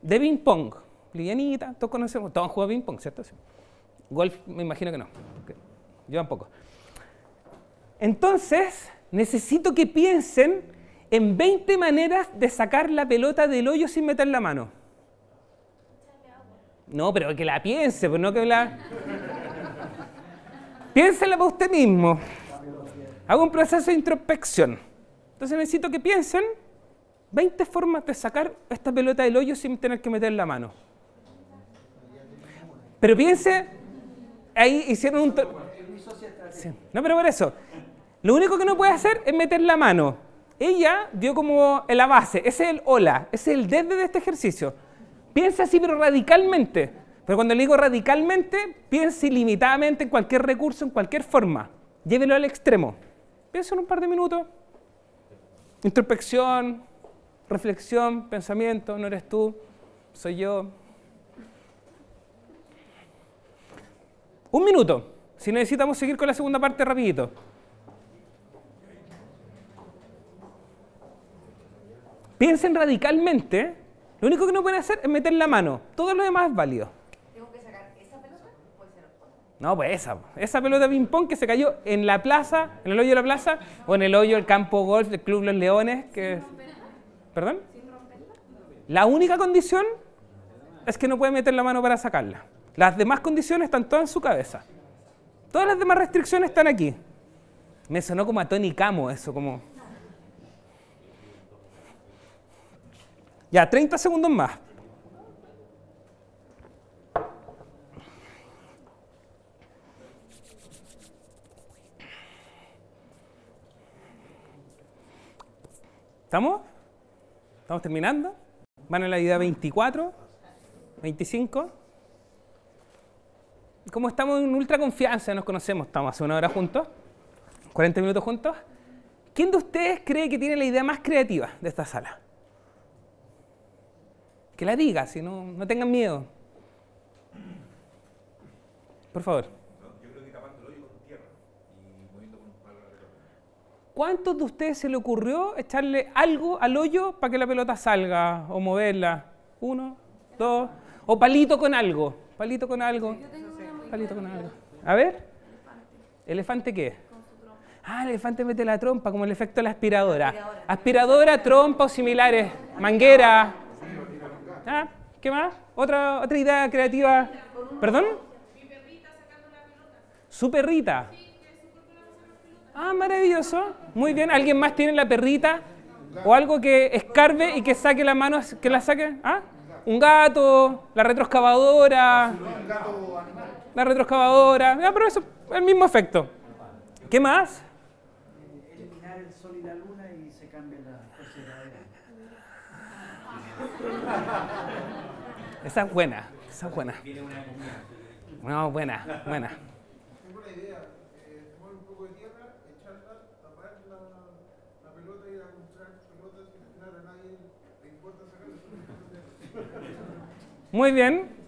De ping-pong livianita, todos conocemos, todos han jugado ping-pong, ¿cierto? Golf me imagino que no, yo tampoco. Entonces, necesito que piensen en 20 maneras de sacar la pelota del hoyo sin meter la mano. No, pero que la piense, pues no que la... Piénsela para usted mismo. Hago un proceso de introspección. Entonces necesito que piensen 20 formas de sacar esta pelota del hoyo sin tener que meter la mano. Pero piense, ahí hicieron un... No, pero por eso. Lo único que no puede hacer es meter la mano. Ella dio como la base. Ese es el hola, ese es el desde de este ejercicio. Piensa así, pero radicalmente. Pero cuando le digo radicalmente, piense ilimitadamente en cualquier recurso, en cualquier forma. Llévelo al extremo. Piensa en un par de minutos. Introspección, reflexión, pensamiento, no eres tú, soy yo, Un minuto, si necesitamos seguir con la segunda parte rapidito. Piensen radicalmente, lo único que no pueden hacer es meter la mano, todo lo demás es válido. ¿Tengo que sacar esa pelota? ¿Puede ser No, pues esa, esa pelota de ping-pong que se cayó en la plaza, en el hoyo de la plaza, o en el hoyo del campo golf del Club Los Leones. Que... ¿Sin ¿Perdón? ¿Sin romperla? La única condición es que no pueden meter la mano para sacarla. Las demás condiciones están todas en su cabeza. Todas las demás restricciones están aquí. Me sonó como a Tony Camo eso, como... Ya, 30 segundos más. ¿Estamos? ¿Estamos terminando? ¿Van a la idea 24? ¿25? como estamos en ultra confianza, nos conocemos, estamos hace una hora juntos, 40 minutos juntos, ¿quién de ustedes cree que tiene la idea más creativa de esta sala? Que la diga, si no, no tengan miedo. Por favor. yo creo que el hoyo con tierra y con un palo ¿Cuántos de ustedes se le ocurrió echarle algo al hoyo para que la pelota salga o moverla? Uno, dos, o palito con algo, palito con algo. Yo tengo con A ver. ¿Elefante qué? Ah, el elefante mete la trompa, como el efecto de la aspiradora. Aspiradora, trompa o similares. Manguera. Ah, ¿Qué más? ¿Otra, otra idea creativa? ¿Perdón? ¿Su perrita? Ah, maravilloso. Muy bien. ¿Alguien más tiene la perrita? ¿O algo que escarbe y que saque la mano, que la saque? ¿Ah? Un gato, la retroexcavadora retroexcavadora, ah, pero eso, el mismo efecto. ¿Qué más? Eliminar el sol y la luna y se cambia la Esa es buena, esa es buena. No, buena, buena. Tengo una idea, eh, tomar un poco de tierra, echarla, tapar la, pelota y ir a comprar pelotas y a nadie le importa sacar Muy bien,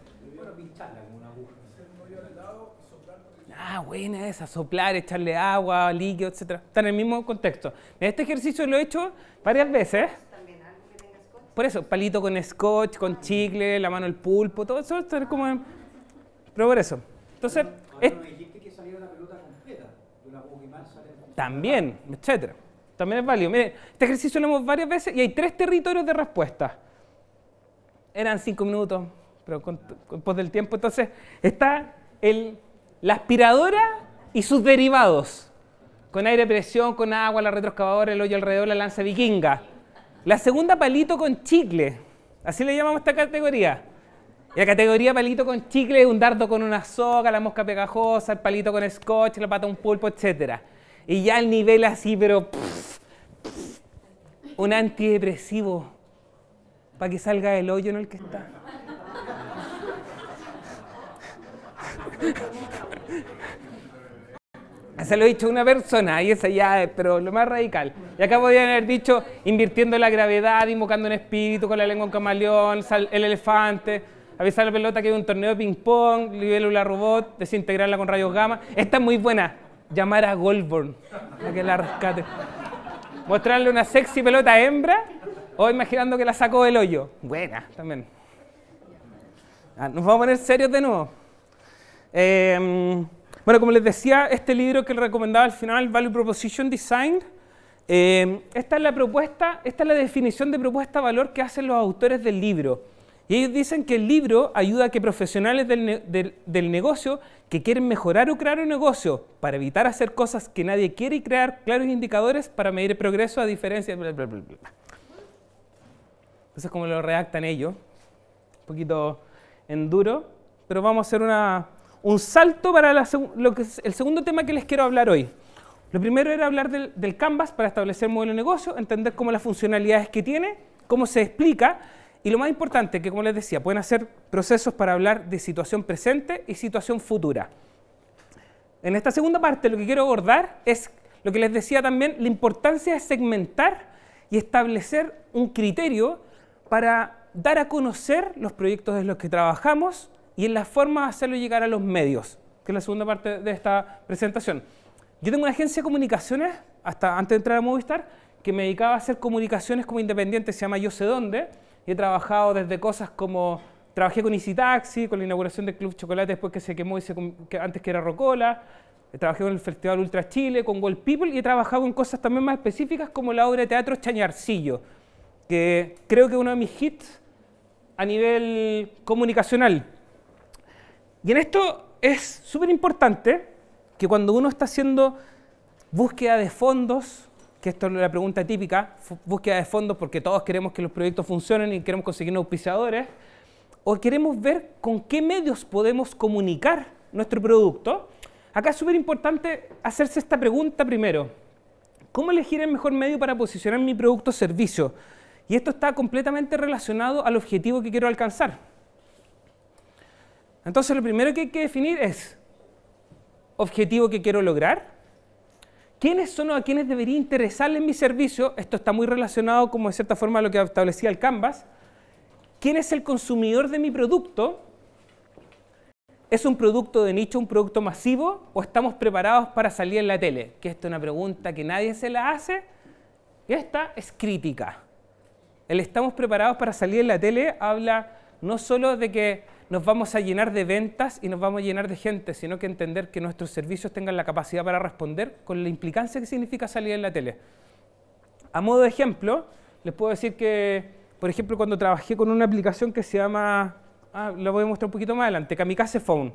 ah, buena esa, soplar, echarle agua, líquido, etc. Está en el mismo contexto. Este ejercicio lo he hecho varias veces. También algo que scotch. Por eso, palito con scotch, con chicle, la mano al pulpo, todo eso es como en eso Entonces, También, etc. También es válido. Miren, este ejercicio lo hemos varias veces y hay tres territorios de respuesta. Eran cinco minutos, pero con, con, del tiempo. Entonces, está el la aspiradora y sus derivados. Con aire, presión, con agua, la retroexcavadora, el hoyo alrededor, la lanza vikinga. La segunda, palito con chicle. Así le llamamos esta categoría. Y la categoría palito con chicle es un dardo con una soga, la mosca pegajosa, el palito con scotch, la pata un pulpo, etc. Y ya el nivel así, pero... un antidepresivo para que salga el hoyo en el que está. Ah, se lo he dicho a una persona y esa ya es, pero lo más radical. Y acá de haber dicho invirtiendo la gravedad, invocando un espíritu con la lengua en camaleón, el elefante, avisar la pelota que hay un torneo de ping-pong, libélula robot, desintegrarla con rayos gamma. Esta es muy buena, llamar a Goldborn para que la rescate. Mostrarle una sexy pelota hembra o imaginando que la sacó del hoyo. Buena, también. Ah, nos vamos a poner serios de nuevo. Em, bueno, como les decía, este libro que les recomendaba al final, Value Proposition Design, eh, esta es la propuesta, esta es la definición de propuesta-valor que hacen los autores del libro. Y ellos dicen que el libro ayuda a que profesionales del, del, negocio que quieren mejorar o crear un negocio para evitar hacer cosas que nadie quiere y crear claros indicadores para medir el progreso a diferencia. Entonces, como lo redactan ellos, un poquito en duro, pero vamos a hacer una, un salto para el segundo tema que les quiero hablar hoy. Lo primero era hablar del, Canvas para establecer el modelo de negocio, entender cómo las funcionalidades que tiene, cómo se explica y lo más importante, que como les decía, pueden hacer procesos para hablar de situación presente y situación futura. En esta segunda parte lo que quiero abordar es lo que les decía también, la importancia de segmentar y establecer un criterio para dar a conocer los proyectos de los que trabajamos y en la forma de hacerlo llegar a los medios, que es la segunda parte de esta presentación. Yo tengo una agencia de comunicaciones, hasta antes de entrar a Movistar, que me dedicaba a hacer comunicaciones como independiente, se llama Yo sé dónde, y he trabajado desde cosas como, trabajé con Easy Taxi, con la inauguración del Club Chocolate después que se quemó y que antes que era Rocola, trabajado con el Festival Ultra Chile, con Gold People, y he trabajado en cosas también más específicas como la obra de teatro Chañarcillo, que creo que es uno de mis hits a nivel comunicacional, y en esto es súper importante que cuando uno está haciendo búsqueda de fondos, que esto es la pregunta típica, búsqueda de fondos porque todos queremos que los proyectos funcionen y queremos conseguir auspiciadores, o queremos ver con qué medios podemos comunicar nuestro producto, acá es súper importante hacerse esta pregunta primero. ¿Cómo elegir el mejor medio para posicionar mi producto o servicio? Y esto está completamente relacionado al objetivo que quiero alcanzar. Entonces lo primero que hay que definir es objetivo que quiero lograr, quiénes son o a quiénes debería en mi servicio, esto está muy relacionado como de cierta forma a lo que establecía el Canvas, quién es el consumidor de mi producto, ¿Es un producto de nicho, un producto masivo o estamos preparados para salir en la tele? Que esta es una pregunta que nadie se la hace y esta es crítica. El estamos preparados para salir en la tele habla no solo de que nos vamos a llenar de ventas y nos vamos a llenar de gente, sino que entender que nuestros servicios tengan la capacidad para responder con la implicancia que significa salir en la tele. A modo de ejemplo, les puedo decir que, por ejemplo, cuando trabajé con una aplicación que se llama, ah, la voy a mostrar un poquito más adelante, Kamikaze Phone.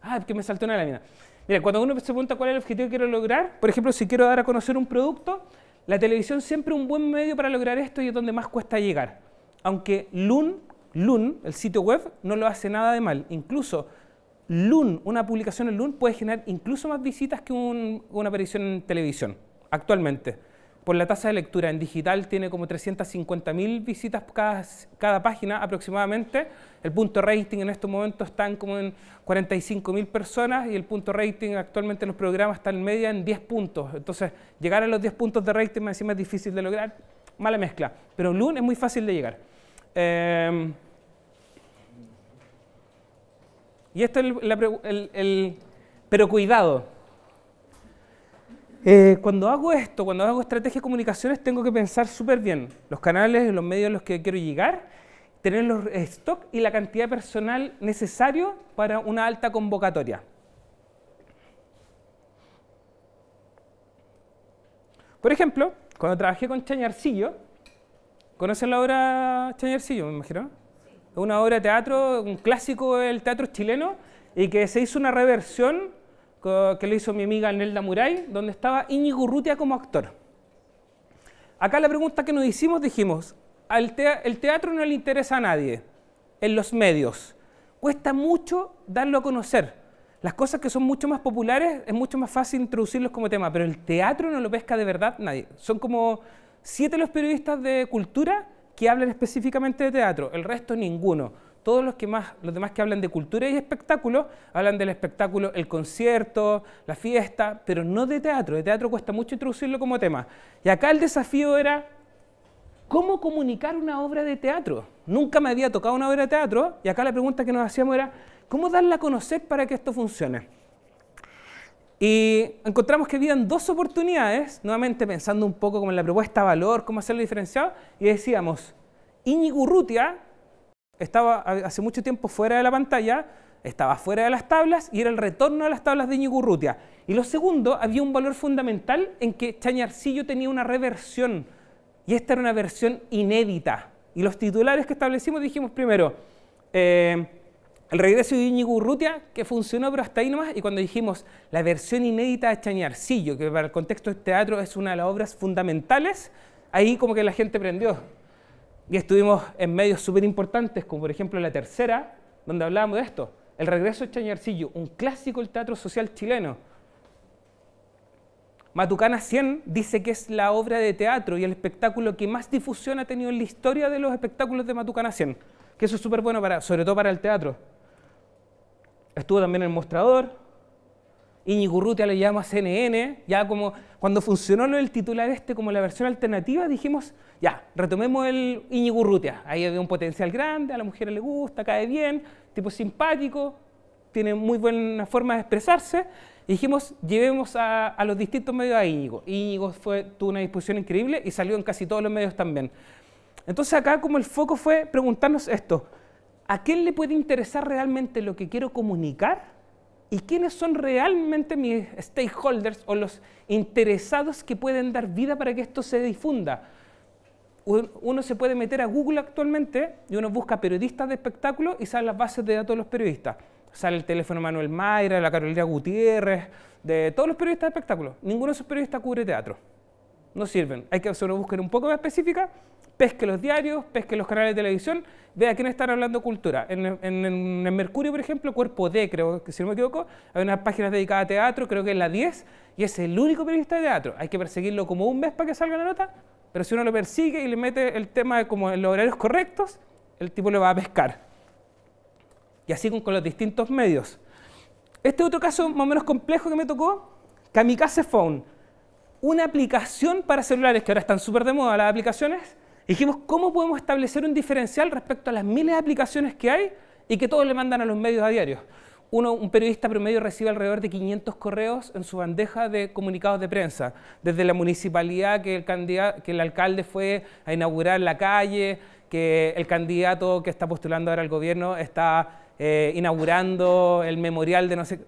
Ah, que me saltó una lámina. Mira, cuando uno se pregunta cuál es el objetivo que quiero lograr, por ejemplo, si quiero dar a conocer un producto, la televisión siempre es un buen medio para lograr esto y es donde más cuesta llegar. Aunque LUN, LUN, el sitio web, no lo hace nada de mal. Incluso LUN, una publicación en LUN puede generar incluso más visitas que una aparición en televisión actualmente por la tasa de lectura. En digital tiene como 350.000 visitas cada, cada, página aproximadamente. El punto rating en estos momentos están como en 45.000 personas y el punto rating actualmente en los programas está en media en 10 puntos. Entonces, llegar a los 10 puntos de rating me encima es difícil de lograr. Mala mezcla. Pero Loon es muy fácil de llegar. Em, y esto es el pero cuidado. Eh, cuando hago esto, cuando hago estrategias de comunicaciones, tengo que pensar súper bien los canales, los medios a los que quiero llegar, tener los stock y la cantidad de personal necesario para una alta convocatoria. Por ejemplo, cuando trabajé con Chañarcillo, ¿conocen la obra Chañarcillo, me imagino? Es una obra de teatro, un clásico del teatro chileno, y que se hizo una reversión que lo hizo mi amiga Nelda Muray, donde estaba Íñigo Urrutia como actor. Acá la pregunta que nos hicimos, dijimos, el teatro no le interesa a nadie, en los medios. Cuesta mucho darlo a conocer. Las cosas que son mucho más populares es mucho más fácil introducirlos como tema, pero el teatro no lo pesca de verdad nadie. Son como siete los periodistas de cultura que hablan específicamente de teatro, el resto ninguno todos los, que más, los demás que hablan de cultura y espectáculo, hablan del espectáculo, el concierto, la fiesta, pero no de teatro. De teatro cuesta mucho introducirlo como tema. Y acá el desafío era cómo comunicar una obra de teatro. Nunca me había tocado una obra de teatro y acá la pregunta que nos hacíamos era cómo darla a conocer para que esto funcione. Y encontramos que habían dos oportunidades, nuevamente pensando un poco como en la propuesta valor, cómo hacerlo diferenciado, y decíamos, Íñigo estaba hace mucho tiempo fuera de la pantalla, estaba fuera de las tablas y era el retorno a las tablas de Iñigurrutia. Y lo segundo, había un valor fundamental en que Chañarcillo tenía una reversión y esta era una versión inédita. Y los titulares que establecimos dijimos primero, eh, el regreso de Iñigurrutia, que funcionó pero hasta ahí nomás, y cuando dijimos la versión inédita de Chañarcillo, que para el contexto del teatro es una de las obras fundamentales, ahí como que la gente prendió, y estuvimos en medios súper importantes, como por ejemplo la tercera, donde hablábamos de esto. El regreso de Chañarcillo, un clásico del teatro social chileno. Matucana 100 dice que es la obra de teatro y el espectáculo que más difusión ha tenido en la historia de los espectáculos de Matucana 100. Que eso es súper bueno, para, sobre todo para el teatro. Estuvo también el mostrador, Iñigurrutia le llama CNN, ya como cuando funcionó lo del titular este como la versión alternativa, dijimos, ya, retomemos el Iñigurrutia, ahí había un potencial grande, a la mujer le gusta, cae bien, tipo simpático, tiene muy buena forma de expresarse, dijimos, llevemos a, los distintos medios a Íñigo. Íñigo fue, tuvo una disposición increíble y salió en casi todos los medios también. Entonces acá como el foco fue preguntarnos esto, ¿a quién le puede interesar realmente lo que quiero comunicar? y quiénes son realmente mis stakeholders o los interesados que pueden dar vida para que esto se difunda. Uno se puede meter a Google actualmente y uno busca periodistas de espectáculo y salen las bases de datos de los periodistas. Sale el teléfono Manuel Mayra, la Carolina Gutiérrez, de todos los periodistas de espectáculo. Ninguno de esos periodistas cubre teatro. No sirven. Hay que hacer una búsqueda un poco más específica pesque los diarios, pesque los canales de televisión, vea quién están hablando cultura. En, el Mercurio, por ejemplo, Cuerpo D, creo que si no me equivoco, hay unas páginas dedicadas a teatro, creo que es la 10, y es el único periodista de teatro. Hay que perseguirlo como un mes para que salga la nota, pero si uno lo persigue y le mete el tema como en los horarios correctos, el tipo lo va a pescar. Y así con, los distintos medios. Este otro caso más o menos complejo que me tocó, Kamikaze Phone. Una aplicación para celulares, que ahora están súper de moda las aplicaciones, Dijimos, ¿cómo podemos establecer un diferencial respecto a las miles de aplicaciones que hay y que todos le mandan a los medios a diario? Uno, un periodista promedio recibe alrededor de 500 correos en su bandeja de comunicados de prensa, desde la municipalidad que el, candidato, que el alcalde fue a inaugurar la calle, que el candidato que está postulando ahora al gobierno está eh, inaugurando el memorial de no sé...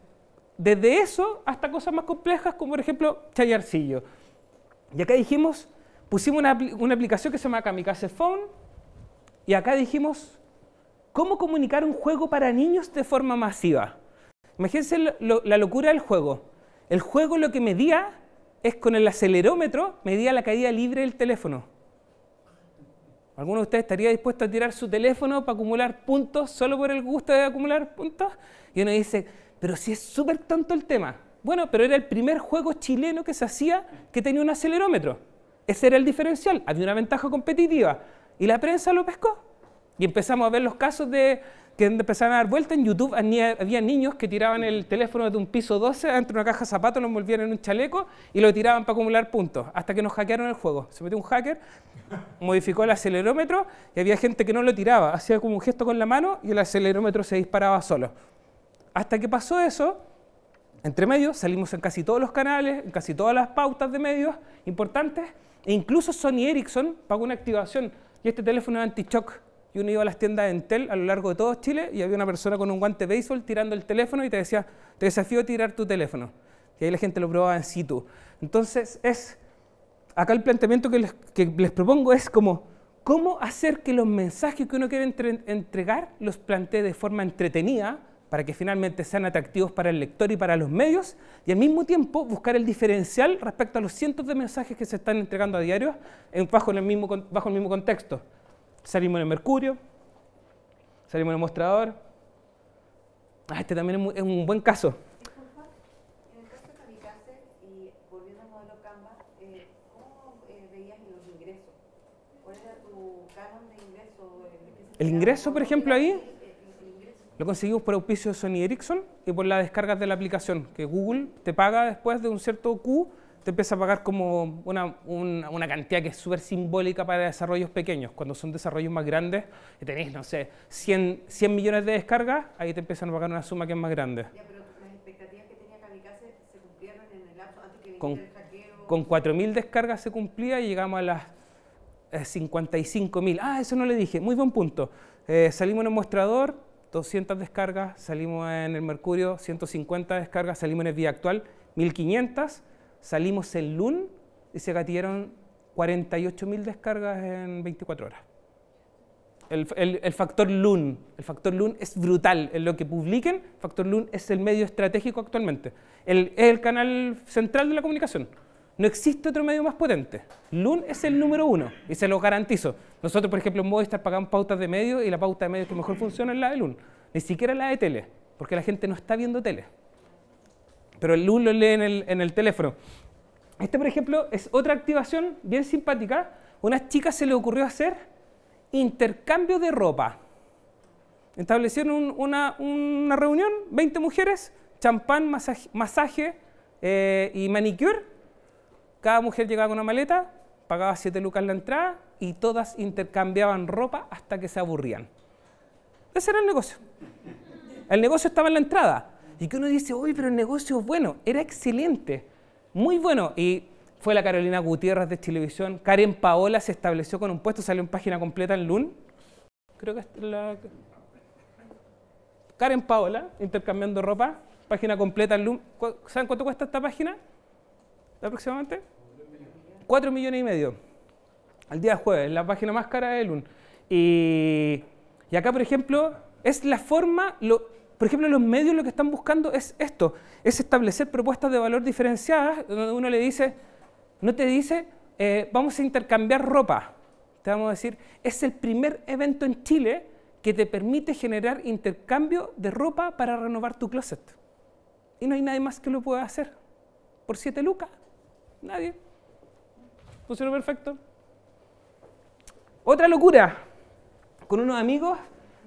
Desde eso hasta cosas más complejas como por ejemplo Chayarcillo. Y acá dijimos, pusimos una, aplicación que se llama Kamikaze Phone y acá dijimos, ¿cómo comunicar un juego para niños de forma masiva? Imagínense la locura del juego. El juego lo que medía es con el acelerómetro, medía la caída libre del teléfono. ¿Alguno de ustedes estaría dispuesto a tirar su teléfono para acumular puntos solo por el gusto de acumular puntos? Y uno dice, pero si es súper tonto el tema. Bueno, pero era el primer juego chileno que se hacía que tenía un acelerómetro. Ese era el diferencial, había una ventaja competitiva y la prensa lo pescó. Y empezamos a ver los casos de que empezaban a dar vuelta en YouTube, había niños que tiraban el teléfono de un piso 12 entre una caja de zapatos, lo envolvían en un chaleco y lo tiraban para acumular puntos, hasta que nos hackearon el juego. Se metió un hacker, modificó el acelerómetro y había gente que no lo tiraba, hacía como un gesto con la mano y el acelerómetro se disparaba solo. Hasta que pasó eso, entre medios, salimos en casi todos los canales, en casi todas las pautas de medios importantes, e incluso Sony Ericsson pagó una activación y este teléfono era anti-shock. Y uno iba a las tiendas de Intel a lo largo de todo Chile y había una persona con un guante de tirando el teléfono y te decía, te desafío a tirar tu teléfono. Y ahí la gente lo probaba en situ. Entonces, es acá el planteamiento que les, propongo es como, ¿cómo hacer que los mensajes que uno quiere entregar los plantee de forma entretenida, para que finalmente sean atractivos para el lector y para los medios, y al mismo tiempo buscar el diferencial respecto a los cientos de mensajes que se están entregando a diario bajo, el mismo, bajo el mismo contexto. Salimos en el Mercurio, salimos en el Mostrador. Ah, este también es, es un buen caso. El ingreso, por ejemplo, ahí lo conseguimos por auspicio de Sony Ericsson y por las descargas de la aplicación, que Google te paga después de un cierto Q, te empieza a pagar como una, una, cantidad que es súper simbólica para desarrollos pequeños. Cuando son desarrollos más grandes, y tenéis, no sé, 100, 100, millones de descargas, ahí te empiezan a pagar una suma que es más grande. Ya, pero las expectativas que tenía Kamikaze se cumplieron en el lapso antes que con, el hackeo. Con 4.000 descargas se cumplía y llegamos a las 55.000. Eh, ah, eso no le dije. Muy buen punto. Eh, salimos en el mostrador, 200 descargas, salimos en el Mercurio, 150 descargas, salimos en el Vía Actual, 1500, salimos en LUN y se gatillaron 48.000 descargas en 24 horas. El, factor LUN, el factor LUN es brutal en lo que publiquen, factor LUN es el medio estratégico actualmente, es el canal central de la comunicación no existe otro medio más potente. Loon es el número uno, y se lo garantizo. Nosotros, por ejemplo, en Movistar pagamos pautas de medio y la pauta de medio que mejor funciona es la de Loon. Ni siquiera la de tele, porque la gente no está viendo tele. Pero el Loon lo lee en el, teléfono. Este, por ejemplo, es otra activación bien simpática. A unas chicas se le ocurrió hacer intercambio de ropa. Establecieron una, reunión, 20 mujeres, champán, masaje, eh, y manicure cada mujer llegaba con una maleta, pagaba 7 lucas la entrada y todas intercambiaban ropa hasta que se aburrían. Ese era el negocio. El negocio estaba en la entrada. Y que uno dice, uy, pero el negocio es bueno. Era excelente, muy bueno. Y fue la Carolina Gutiérrez de Televisión. Karen Paola se estableció con un puesto, salió en página completa en LUN. Creo que es la... Karen Paola, intercambiando ropa, página completa en LUN. ¿Saben cuánto cuesta esta página? aproximadamente. 4 millones y medio al día jueves, la página más cara de Elun. Y, acá, por ejemplo, es la forma, lo, por ejemplo, los medios lo que están buscando es esto, es establecer propuestas de valor diferenciadas, donde uno le dice, no te dice, eh, vamos a intercambiar ropa. Te vamos a decir, es el primer evento en Chile que te permite generar intercambio de ropa para renovar tu closet. Y no hay nadie más que lo pueda hacer. Por siete lucas. Nadie. Funcionó perfecto. Otra locura. Con unos amigos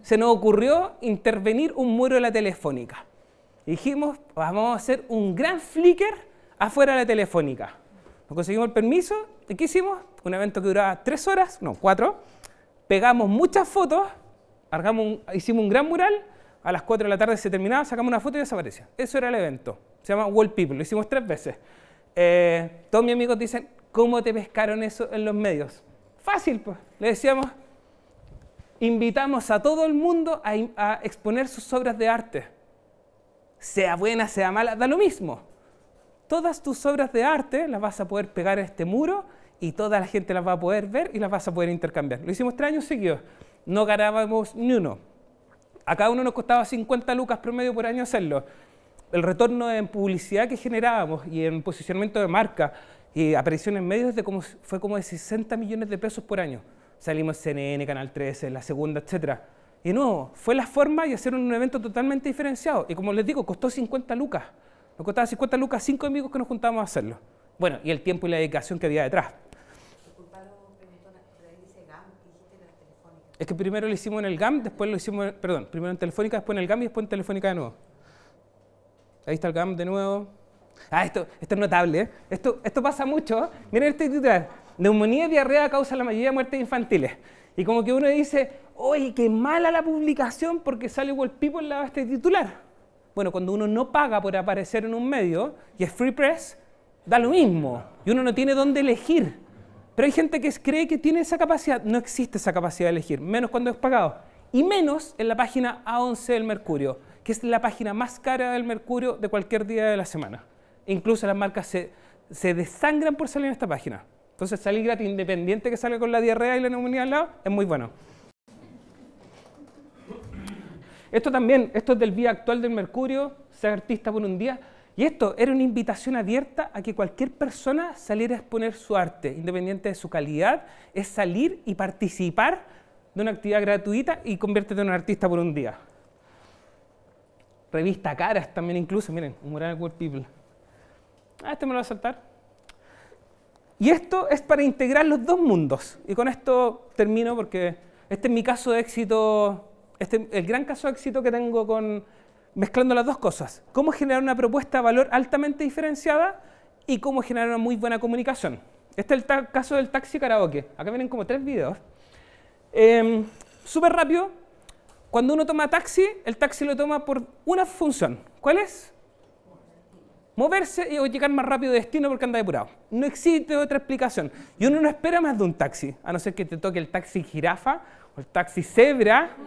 se nos ocurrió intervenir un muro de la telefónica. Dijimos, ah, vamos a hacer un gran flicker afuera de la telefónica. Nos conseguimos el permiso y ¿qué hicimos? Un evento que duraba tres horas, no, cuatro. Pegamos muchas fotos, hicimos un gran mural, a las cuatro de la tarde se terminaba, sacamos una foto y desaparecía. Eso era el evento. Se llama Wall People, lo hicimos tres veces. Eh, todos mis amigos dicen, ¿cómo te pescaron eso en los medios? Fácil, pues. Le decíamos, invitamos a todo el mundo a, exponer sus obras de arte. Sea buena, sea mala, da lo mismo. Todas tus obras de arte las vas a poder pegar a este muro y toda la gente las va a poder ver y las vas a poder intercambiar. Lo hicimos tres años seguidos. No ganábamos ni uno. A cada uno nos costaba 50 lucas promedio por año hacerlo el retorno en publicidad que generábamos y en posicionamiento de marca y eh, aparición en medios de fue como de 60 millones de pesos por año. Salimos CNN, Canal 13, La Segunda, etc. Y no, fue la forma de hacer un evento totalmente diferenciado. Y como les digo, costó 50 lucas. Nos costaba 50 lucas cinco amigos que nos juntábamos a hacerlo. Bueno, y el tiempo y la dedicación que había detrás. Es que primero lo hicimos en el GAM, después lo hicimos, perdón, primero en Telefónica, después en el GAM y después en Telefónica de nuevo. Ahí está el GAM de nuevo. Ah, esto, esto es notable. ¿eh? Esto, esto pasa mucho. ¿eh? Miren este titular. Neumonía y diarrea causan la mayoría de muertes infantiles. Y como que uno dice, oye, qué mala la publicación porque sale Wallpipo en la este titular. Bueno, cuando uno no paga por aparecer en un medio y es free press, da lo mismo. Y uno no tiene dónde elegir. Pero hay gente que cree que tiene esa capacidad. No existe esa capacidad de elegir, menos cuando es pagado. Y menos en la página A11 del Mercurio que es la página más cara del Mercurio de cualquier día de la semana. incluso las marcas se, desangran por salir en esta página. Entonces salir gratis independiente que salga con la diarrea y la neumonía al lado es muy bueno. Esto también, esto es del día actual del Mercurio, ser artista por un día. Y esto era una invitación abierta a que cualquier persona saliera a exponer su arte, independiente de su calidad, es salir y participar de una actividad gratuita y conviértete en un artista por un día. Revista Caras también incluso, miren, Mural World People. Ah, este me lo va a saltar. Y esto es para integrar los dos mundos. Y con esto termino porque este es mi caso de éxito, este, el gran caso de éxito que tengo con mezclando las dos cosas. Cómo generar una propuesta de valor altamente diferenciada y cómo generar una muy buena comunicación. Este es el caso del taxi karaoke. Acá vienen como tres videos. Em, súper rápido, cuando uno toma taxi, el taxi lo toma por una función. ¿Cuál es? Moverse y llegar más rápido al destino porque anda depurado. No existe otra explicación. Y uno no espera más de un taxi, a no ser que te toque el taxi jirafa o el taxi cebra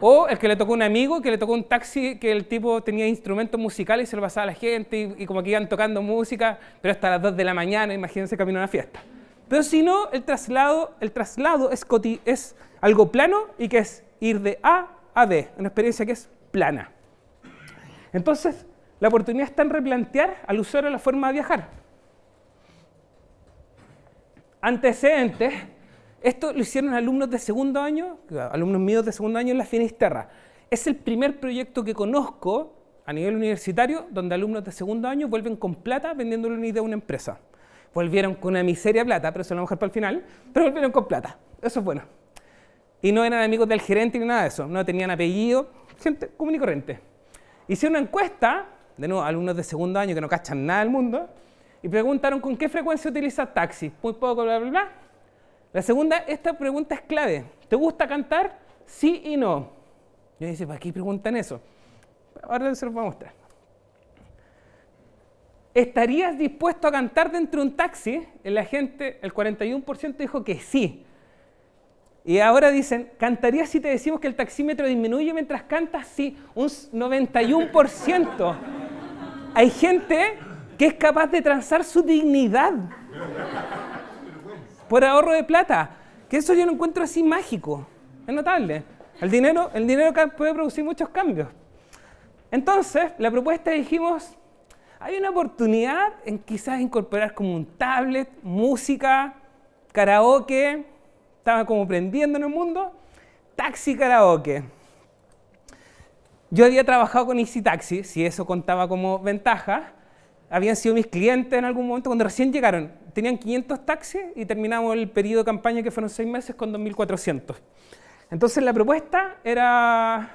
o el que le tocó un amigo, que le tocó un taxi que el tipo tenía instrumentos musicales y se lo pasaba a la gente y, como que iban tocando música, pero hasta las 2 de la mañana, imagínense camino a una fiesta. Pero si no, el traslado, el traslado es, es algo plano y que es ir de A AD, una experiencia que es plana. Entonces, la oportunidad está en replantear al usuario la forma de viajar. Antecedentes, esto lo hicieron alumnos de segundo año, alumnos míos de segundo año en la Finisterra. Es el primer proyecto que conozco a nivel universitario donde alumnos de segundo año vuelven con plata vendiéndole una idea a una empresa. Volvieron con una miseria plata, pero eso lo vamos para el final, pero volvieron con plata. Eso es bueno y no eran amigos del gerente ni nada de eso, no tenían apellido, gente común y corriente. Hicieron una encuesta, de nuevo, alumnos de segundo año que no cachan nada del mundo, y preguntaron con qué frecuencia utiliza taxi, muy poco, bla, bla, bla. La segunda, esta pregunta es clave. ¿Te gusta cantar? Sí y no. Yo dije, ¿para qué preguntan eso? Ahora se los voy a mostrar. ¿Estarías dispuesto a cantar dentro de un taxi? La gente, el 41% dijo que sí. Y ahora dicen, cantaría si te decimos que el taxímetro disminuye mientras cantas? Sí, un 91%. Hay gente que es capaz de transar su dignidad por ahorro de plata. Que eso yo lo encuentro así mágico. Es notable. El dinero, el dinero puede producir muchos cambios. Entonces, la propuesta dijimos, hay una oportunidad en quizás incorporar como un tablet, música, karaoke, estaba como prendiendo en el mundo, taxi karaoke. Yo había trabajado con Easy Taxi, si eso contaba como ventaja. Habían sido mis clientes en algún momento cuando recién llegaron. Tenían 500 taxis y terminamos el periodo de campaña que fueron seis meses con 2.400. Entonces la propuesta era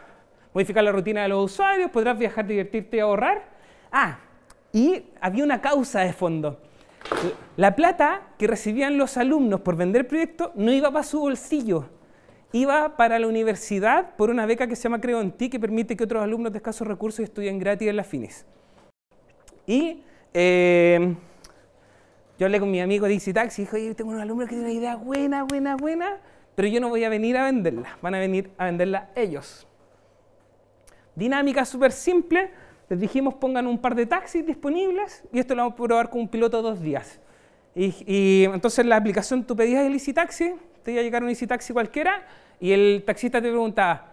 modificar la rutina de los usuarios, podrás viajar, divertirte y ahorrar. Ah, y había una causa de fondo. La plata que recibían los alumnos por vender proyecto no iba para su bolsillo, iba para la universidad por una beca que se llama Creo en Ti, que permite que otros alumnos de escasos recursos estudien gratis en la FINES. Y em, yo hablé con mi amigo de Taxi y dijo, oye, tengo un alumno que tiene una idea buena, buena, buena, pero yo no voy a venir a venderla, van a venir a venderla ellos. Dinámica súper simple, les dijimos pongan un par de taxis disponibles y esto lo vamos a probar con un piloto dos días. Y, y entonces la aplicación, tú pedías el Taxi, te iba a llegar un Taxi cualquiera, y el taxista te preguntaba,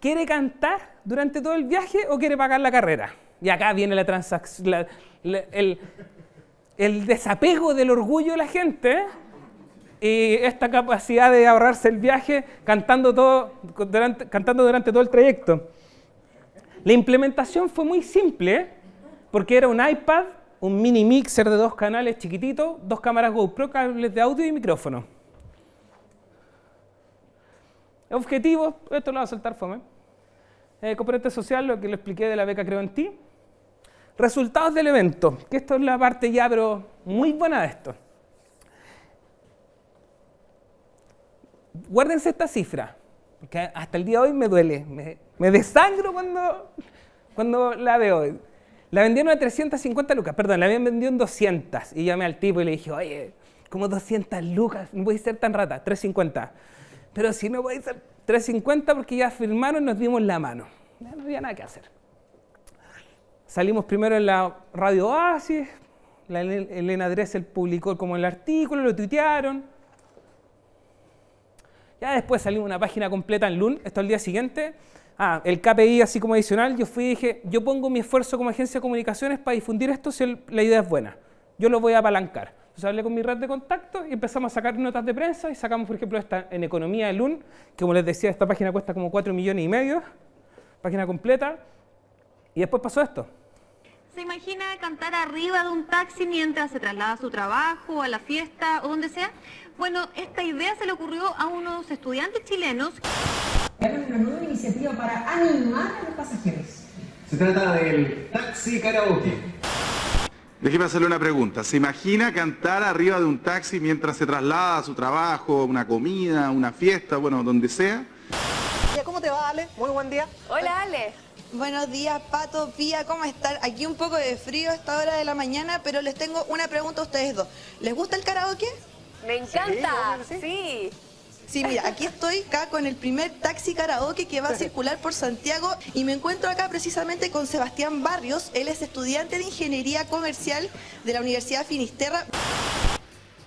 ¿quiere cantar durante todo el viaje o quiere pagar la carrera? Y acá viene la transacción, el, desapego del orgullo de la gente y esta capacidad de ahorrarse el viaje cantando, todo, cantando durante todo el trayecto. La implementación fue muy simple porque era un iPad un mini mixer de dos canales chiquitito, dos cámaras GoPro, cables de audio y micrófono. Objetivos, esto lo va a saltar fome. Eh, componente social, lo que le expliqué de la beca Creo en Ti. Resultados del evento, que esto es la parte ya, pero muy buena de esto. Guárdense esta cifra, que hasta el día de hoy me duele, me, desangro cuando, cuando la veo. La vendieron a 350 lucas, perdón, la habían vendido en 200. Y llamé al tipo y le dije, oye, como 200 lucas, no voy a ser tan rata, 350. Pero si no voy a ser 350 porque ya firmaron, nos dimos la mano. Ya no había nada que hacer. Salimos primero en la radio Oasis, la Elena Dressel publicó como el artículo, lo tuitearon. Ya después salimos una página completa en LUN, esto el día siguiente, ah, el KPI así como adicional, yo fui y dije, yo pongo mi esfuerzo como agencia de comunicaciones para difundir esto si la idea es buena. Yo lo voy a apalancar. Entonces hablé con mi red de contacto y empezamos a sacar notas de prensa y sacamos, por ejemplo, esta en Economía el UN, que como les decía, esta página cuesta como 4 millones y medio, página completa, y después pasó esto. ¿Se imagina cantar arriba de un taxi mientras se traslada a su trabajo, a la fiesta o donde sea? Bueno, esta idea se le ocurrió a unos estudiantes chilenos una nueva iniciativa para animar a los pasajeros. Se trata del taxi karaoke. Déjeme hacerle una pregunta. ¿Se imagina cantar arriba de un taxi mientras se traslada a su trabajo, una comida, una fiesta, bueno, donde sea? ¿Cómo te va, Ale? Muy buen día. Hola, Ale. Buenos días, Pato, Pía, ¿cómo están? Aquí un poco de frío a esta hora de la mañana, pero les tengo una pregunta a ustedes dos. ¿Les gusta el karaoke? Me encanta, sí. Sí, mira, aquí estoy acá con el primer taxi karaoke que va a circular por Santiago y me encuentro acá precisamente con Sebastián Barrios. Él es estudiante de Ingeniería Comercial de la Universidad Finisterra.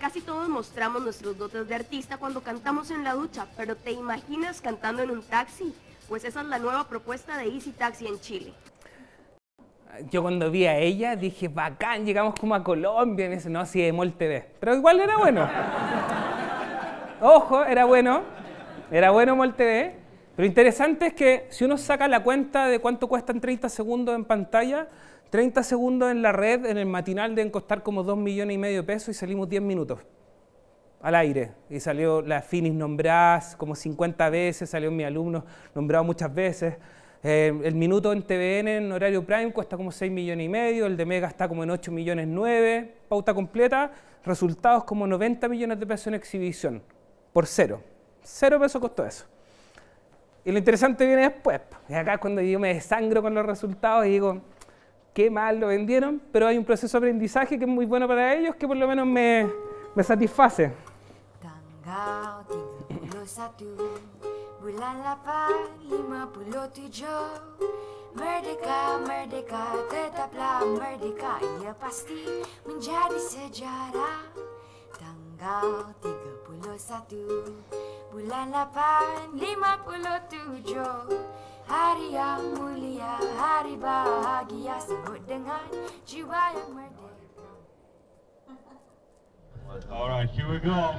Casi todos mostramos nuestros dotes de artista cuando cantamos en la ducha, pero ¿te imaginas cantando en un taxi? Pues esa es la nueva propuesta de Easy Taxi en Chile. Yo cuando vi a ella dije, bacán, llegamos como a Colombia, y me dice, no, así de MOL TV. Pero igual era bueno. Ojo, era bueno. Era bueno TV, Pero interesante es que si uno saca la cuenta de cuánto cuestan 30 segundos en pantalla, 30 segundos en la red, en el matinal deben costar como 2 millones y medio de pesos y salimos 10 minutos al aire. Y salió la Finis nombrás como 50 veces, salió mi alumno nombrado muchas veces. Eh, el minuto en TVN en horario prime cuesta como 6 millones y medio, el de Mega está como en 8 millones 9, pauta completa, resultados como 90 millones de pesos en exhibición por cero. Cero pesos costó eso. Y lo interesante viene después. Y acá es cuando yo me desangro con los resultados y digo, qué mal lo vendieron, pero hay un proceso de aprendizaje que es muy bueno para ellos, que por lo menos me, me satisface. tanggal 31 Bulan 8, 57 Hari yang mulia, hari bahagia Sebut dengan jiwa yang merdeka Alright, here we go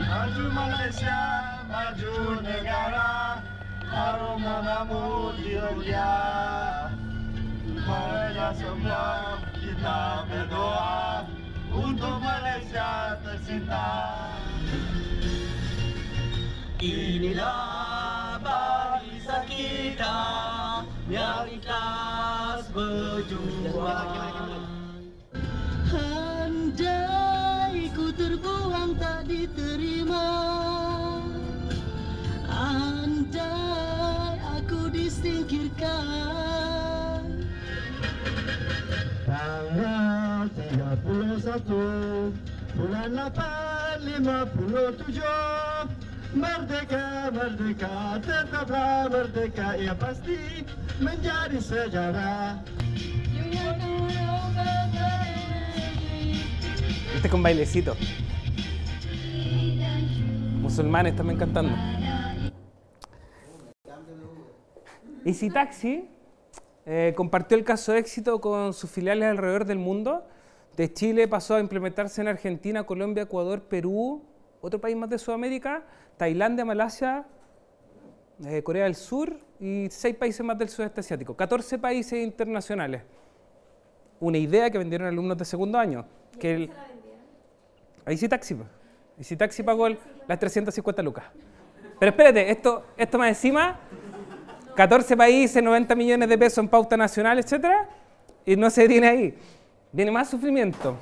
Maju Malaysia, maju negara Harum namamu di dunia Mereka semua kita berdoa untuk Malaysia tercinta. Inilah bangsa kita yang ikhlas berjuang. Andai ku terbuang tak diterima. puluh la palima, puló tuyo puluh tujuh Merdeka, merdeka, tetaplah merdeka Ya pasti menjadi sejarah Este con bailecito. Musulmanes también cantando. Y si Taxi eh, compartió el caso de éxito con sus filiales alrededor del mundo de Chile pasó a implementarse en Argentina, Colombia, Ecuador, Perú, otro país más de Sudamérica, Tailandia, Malasia, eh, Corea del Sur y seis países más del sudeste asiático. 14 países internacionales. Una idea que vendieron alumnos de segundo año. Que Ahí sí taxi. Y pues. si taxi pagó las 350 lucas. Pero espérate, esto, esto más encima, 14 países, 90 millones de pesos en pauta nacional, etcétera, y no se tiene ahí. Viene más sufrimiento.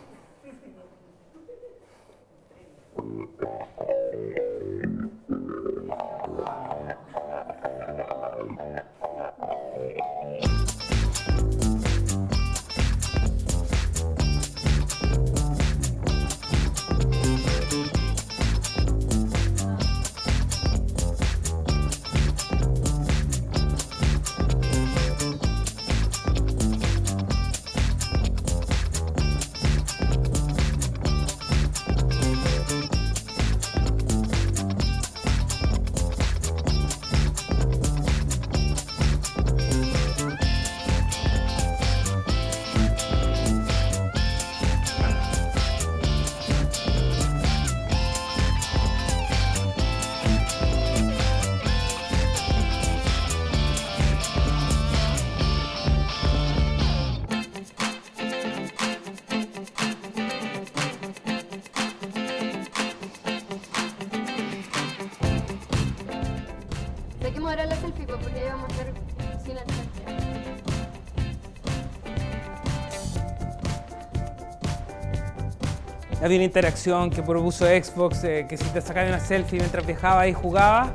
Había una interacción que propuso Xbox, eh, que si te sacaban una selfie mientras viajaba y jugaba,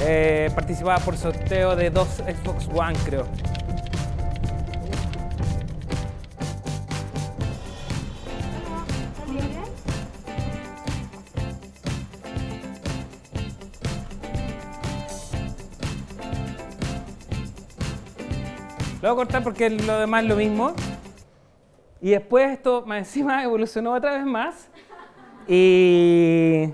eh, participaba por sorteo de dos Xbox One, creo. Lo voy a cortar porque lo demás es lo mismo. Y después esto, más encima, evolucionó otra vez más. Y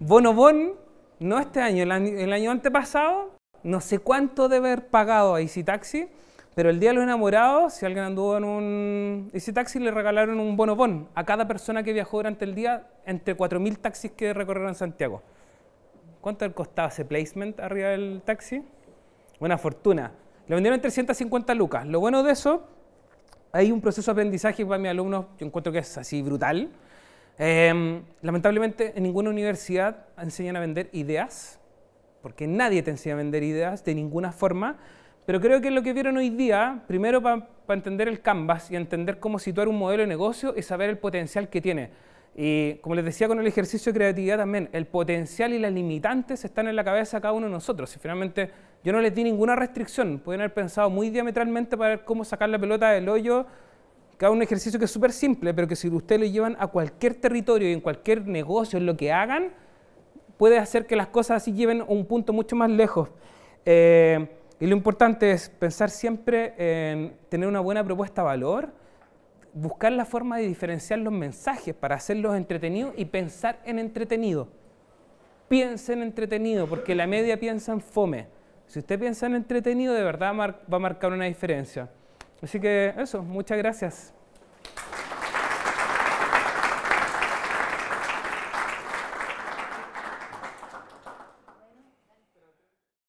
Bonobon, no este año, el año, antepasado, no sé cuánto debe haber pagado a Easy Taxi, pero el día de los enamorados, si alguien anduvo en un Easy Taxi, le regalaron un bonobón a cada persona que viajó durante el día entre 4.000 taxis que recorrieron Santiago. ¿Cuánto costaba ese placement arriba del taxi? Una fortuna. Lo vendieron en 350 lucas. Lo bueno de eso hay un proceso de aprendizaje para mis alumnos, yo encuentro que es así brutal. Em, lamentablemente en ninguna universidad enseñan a vender ideas, porque nadie te enseña a vender ideas de ninguna forma, pero creo que lo que vieron hoy día, primero para entender el canvas y entender cómo situar un modelo de negocio y saber el potencial que tiene y como les decía con el ejercicio de creatividad también, el potencial y las limitantes están en la cabeza de cada uno de nosotros. Y finalmente yo no les di ninguna restricción, pueden haber pensado muy diametralmente para ver cómo sacar la pelota del hoyo, Cada un ejercicio que es súper simple, pero que si ustedes lo llevan a cualquier territorio y en cualquier negocio, en lo que hagan, puede hacer que las cosas así lleven un punto mucho más lejos. Eh, y lo importante es pensar siempre en tener una buena propuesta de valor, buscar la forma de diferenciar los mensajes para hacerlos entretenidos y pensar en entretenido. Piensen en entretenido, porque la media piensa en fome. Si usted piensa en entretenido, de verdad va a marcar una diferencia. Así que eso, muchas gracias.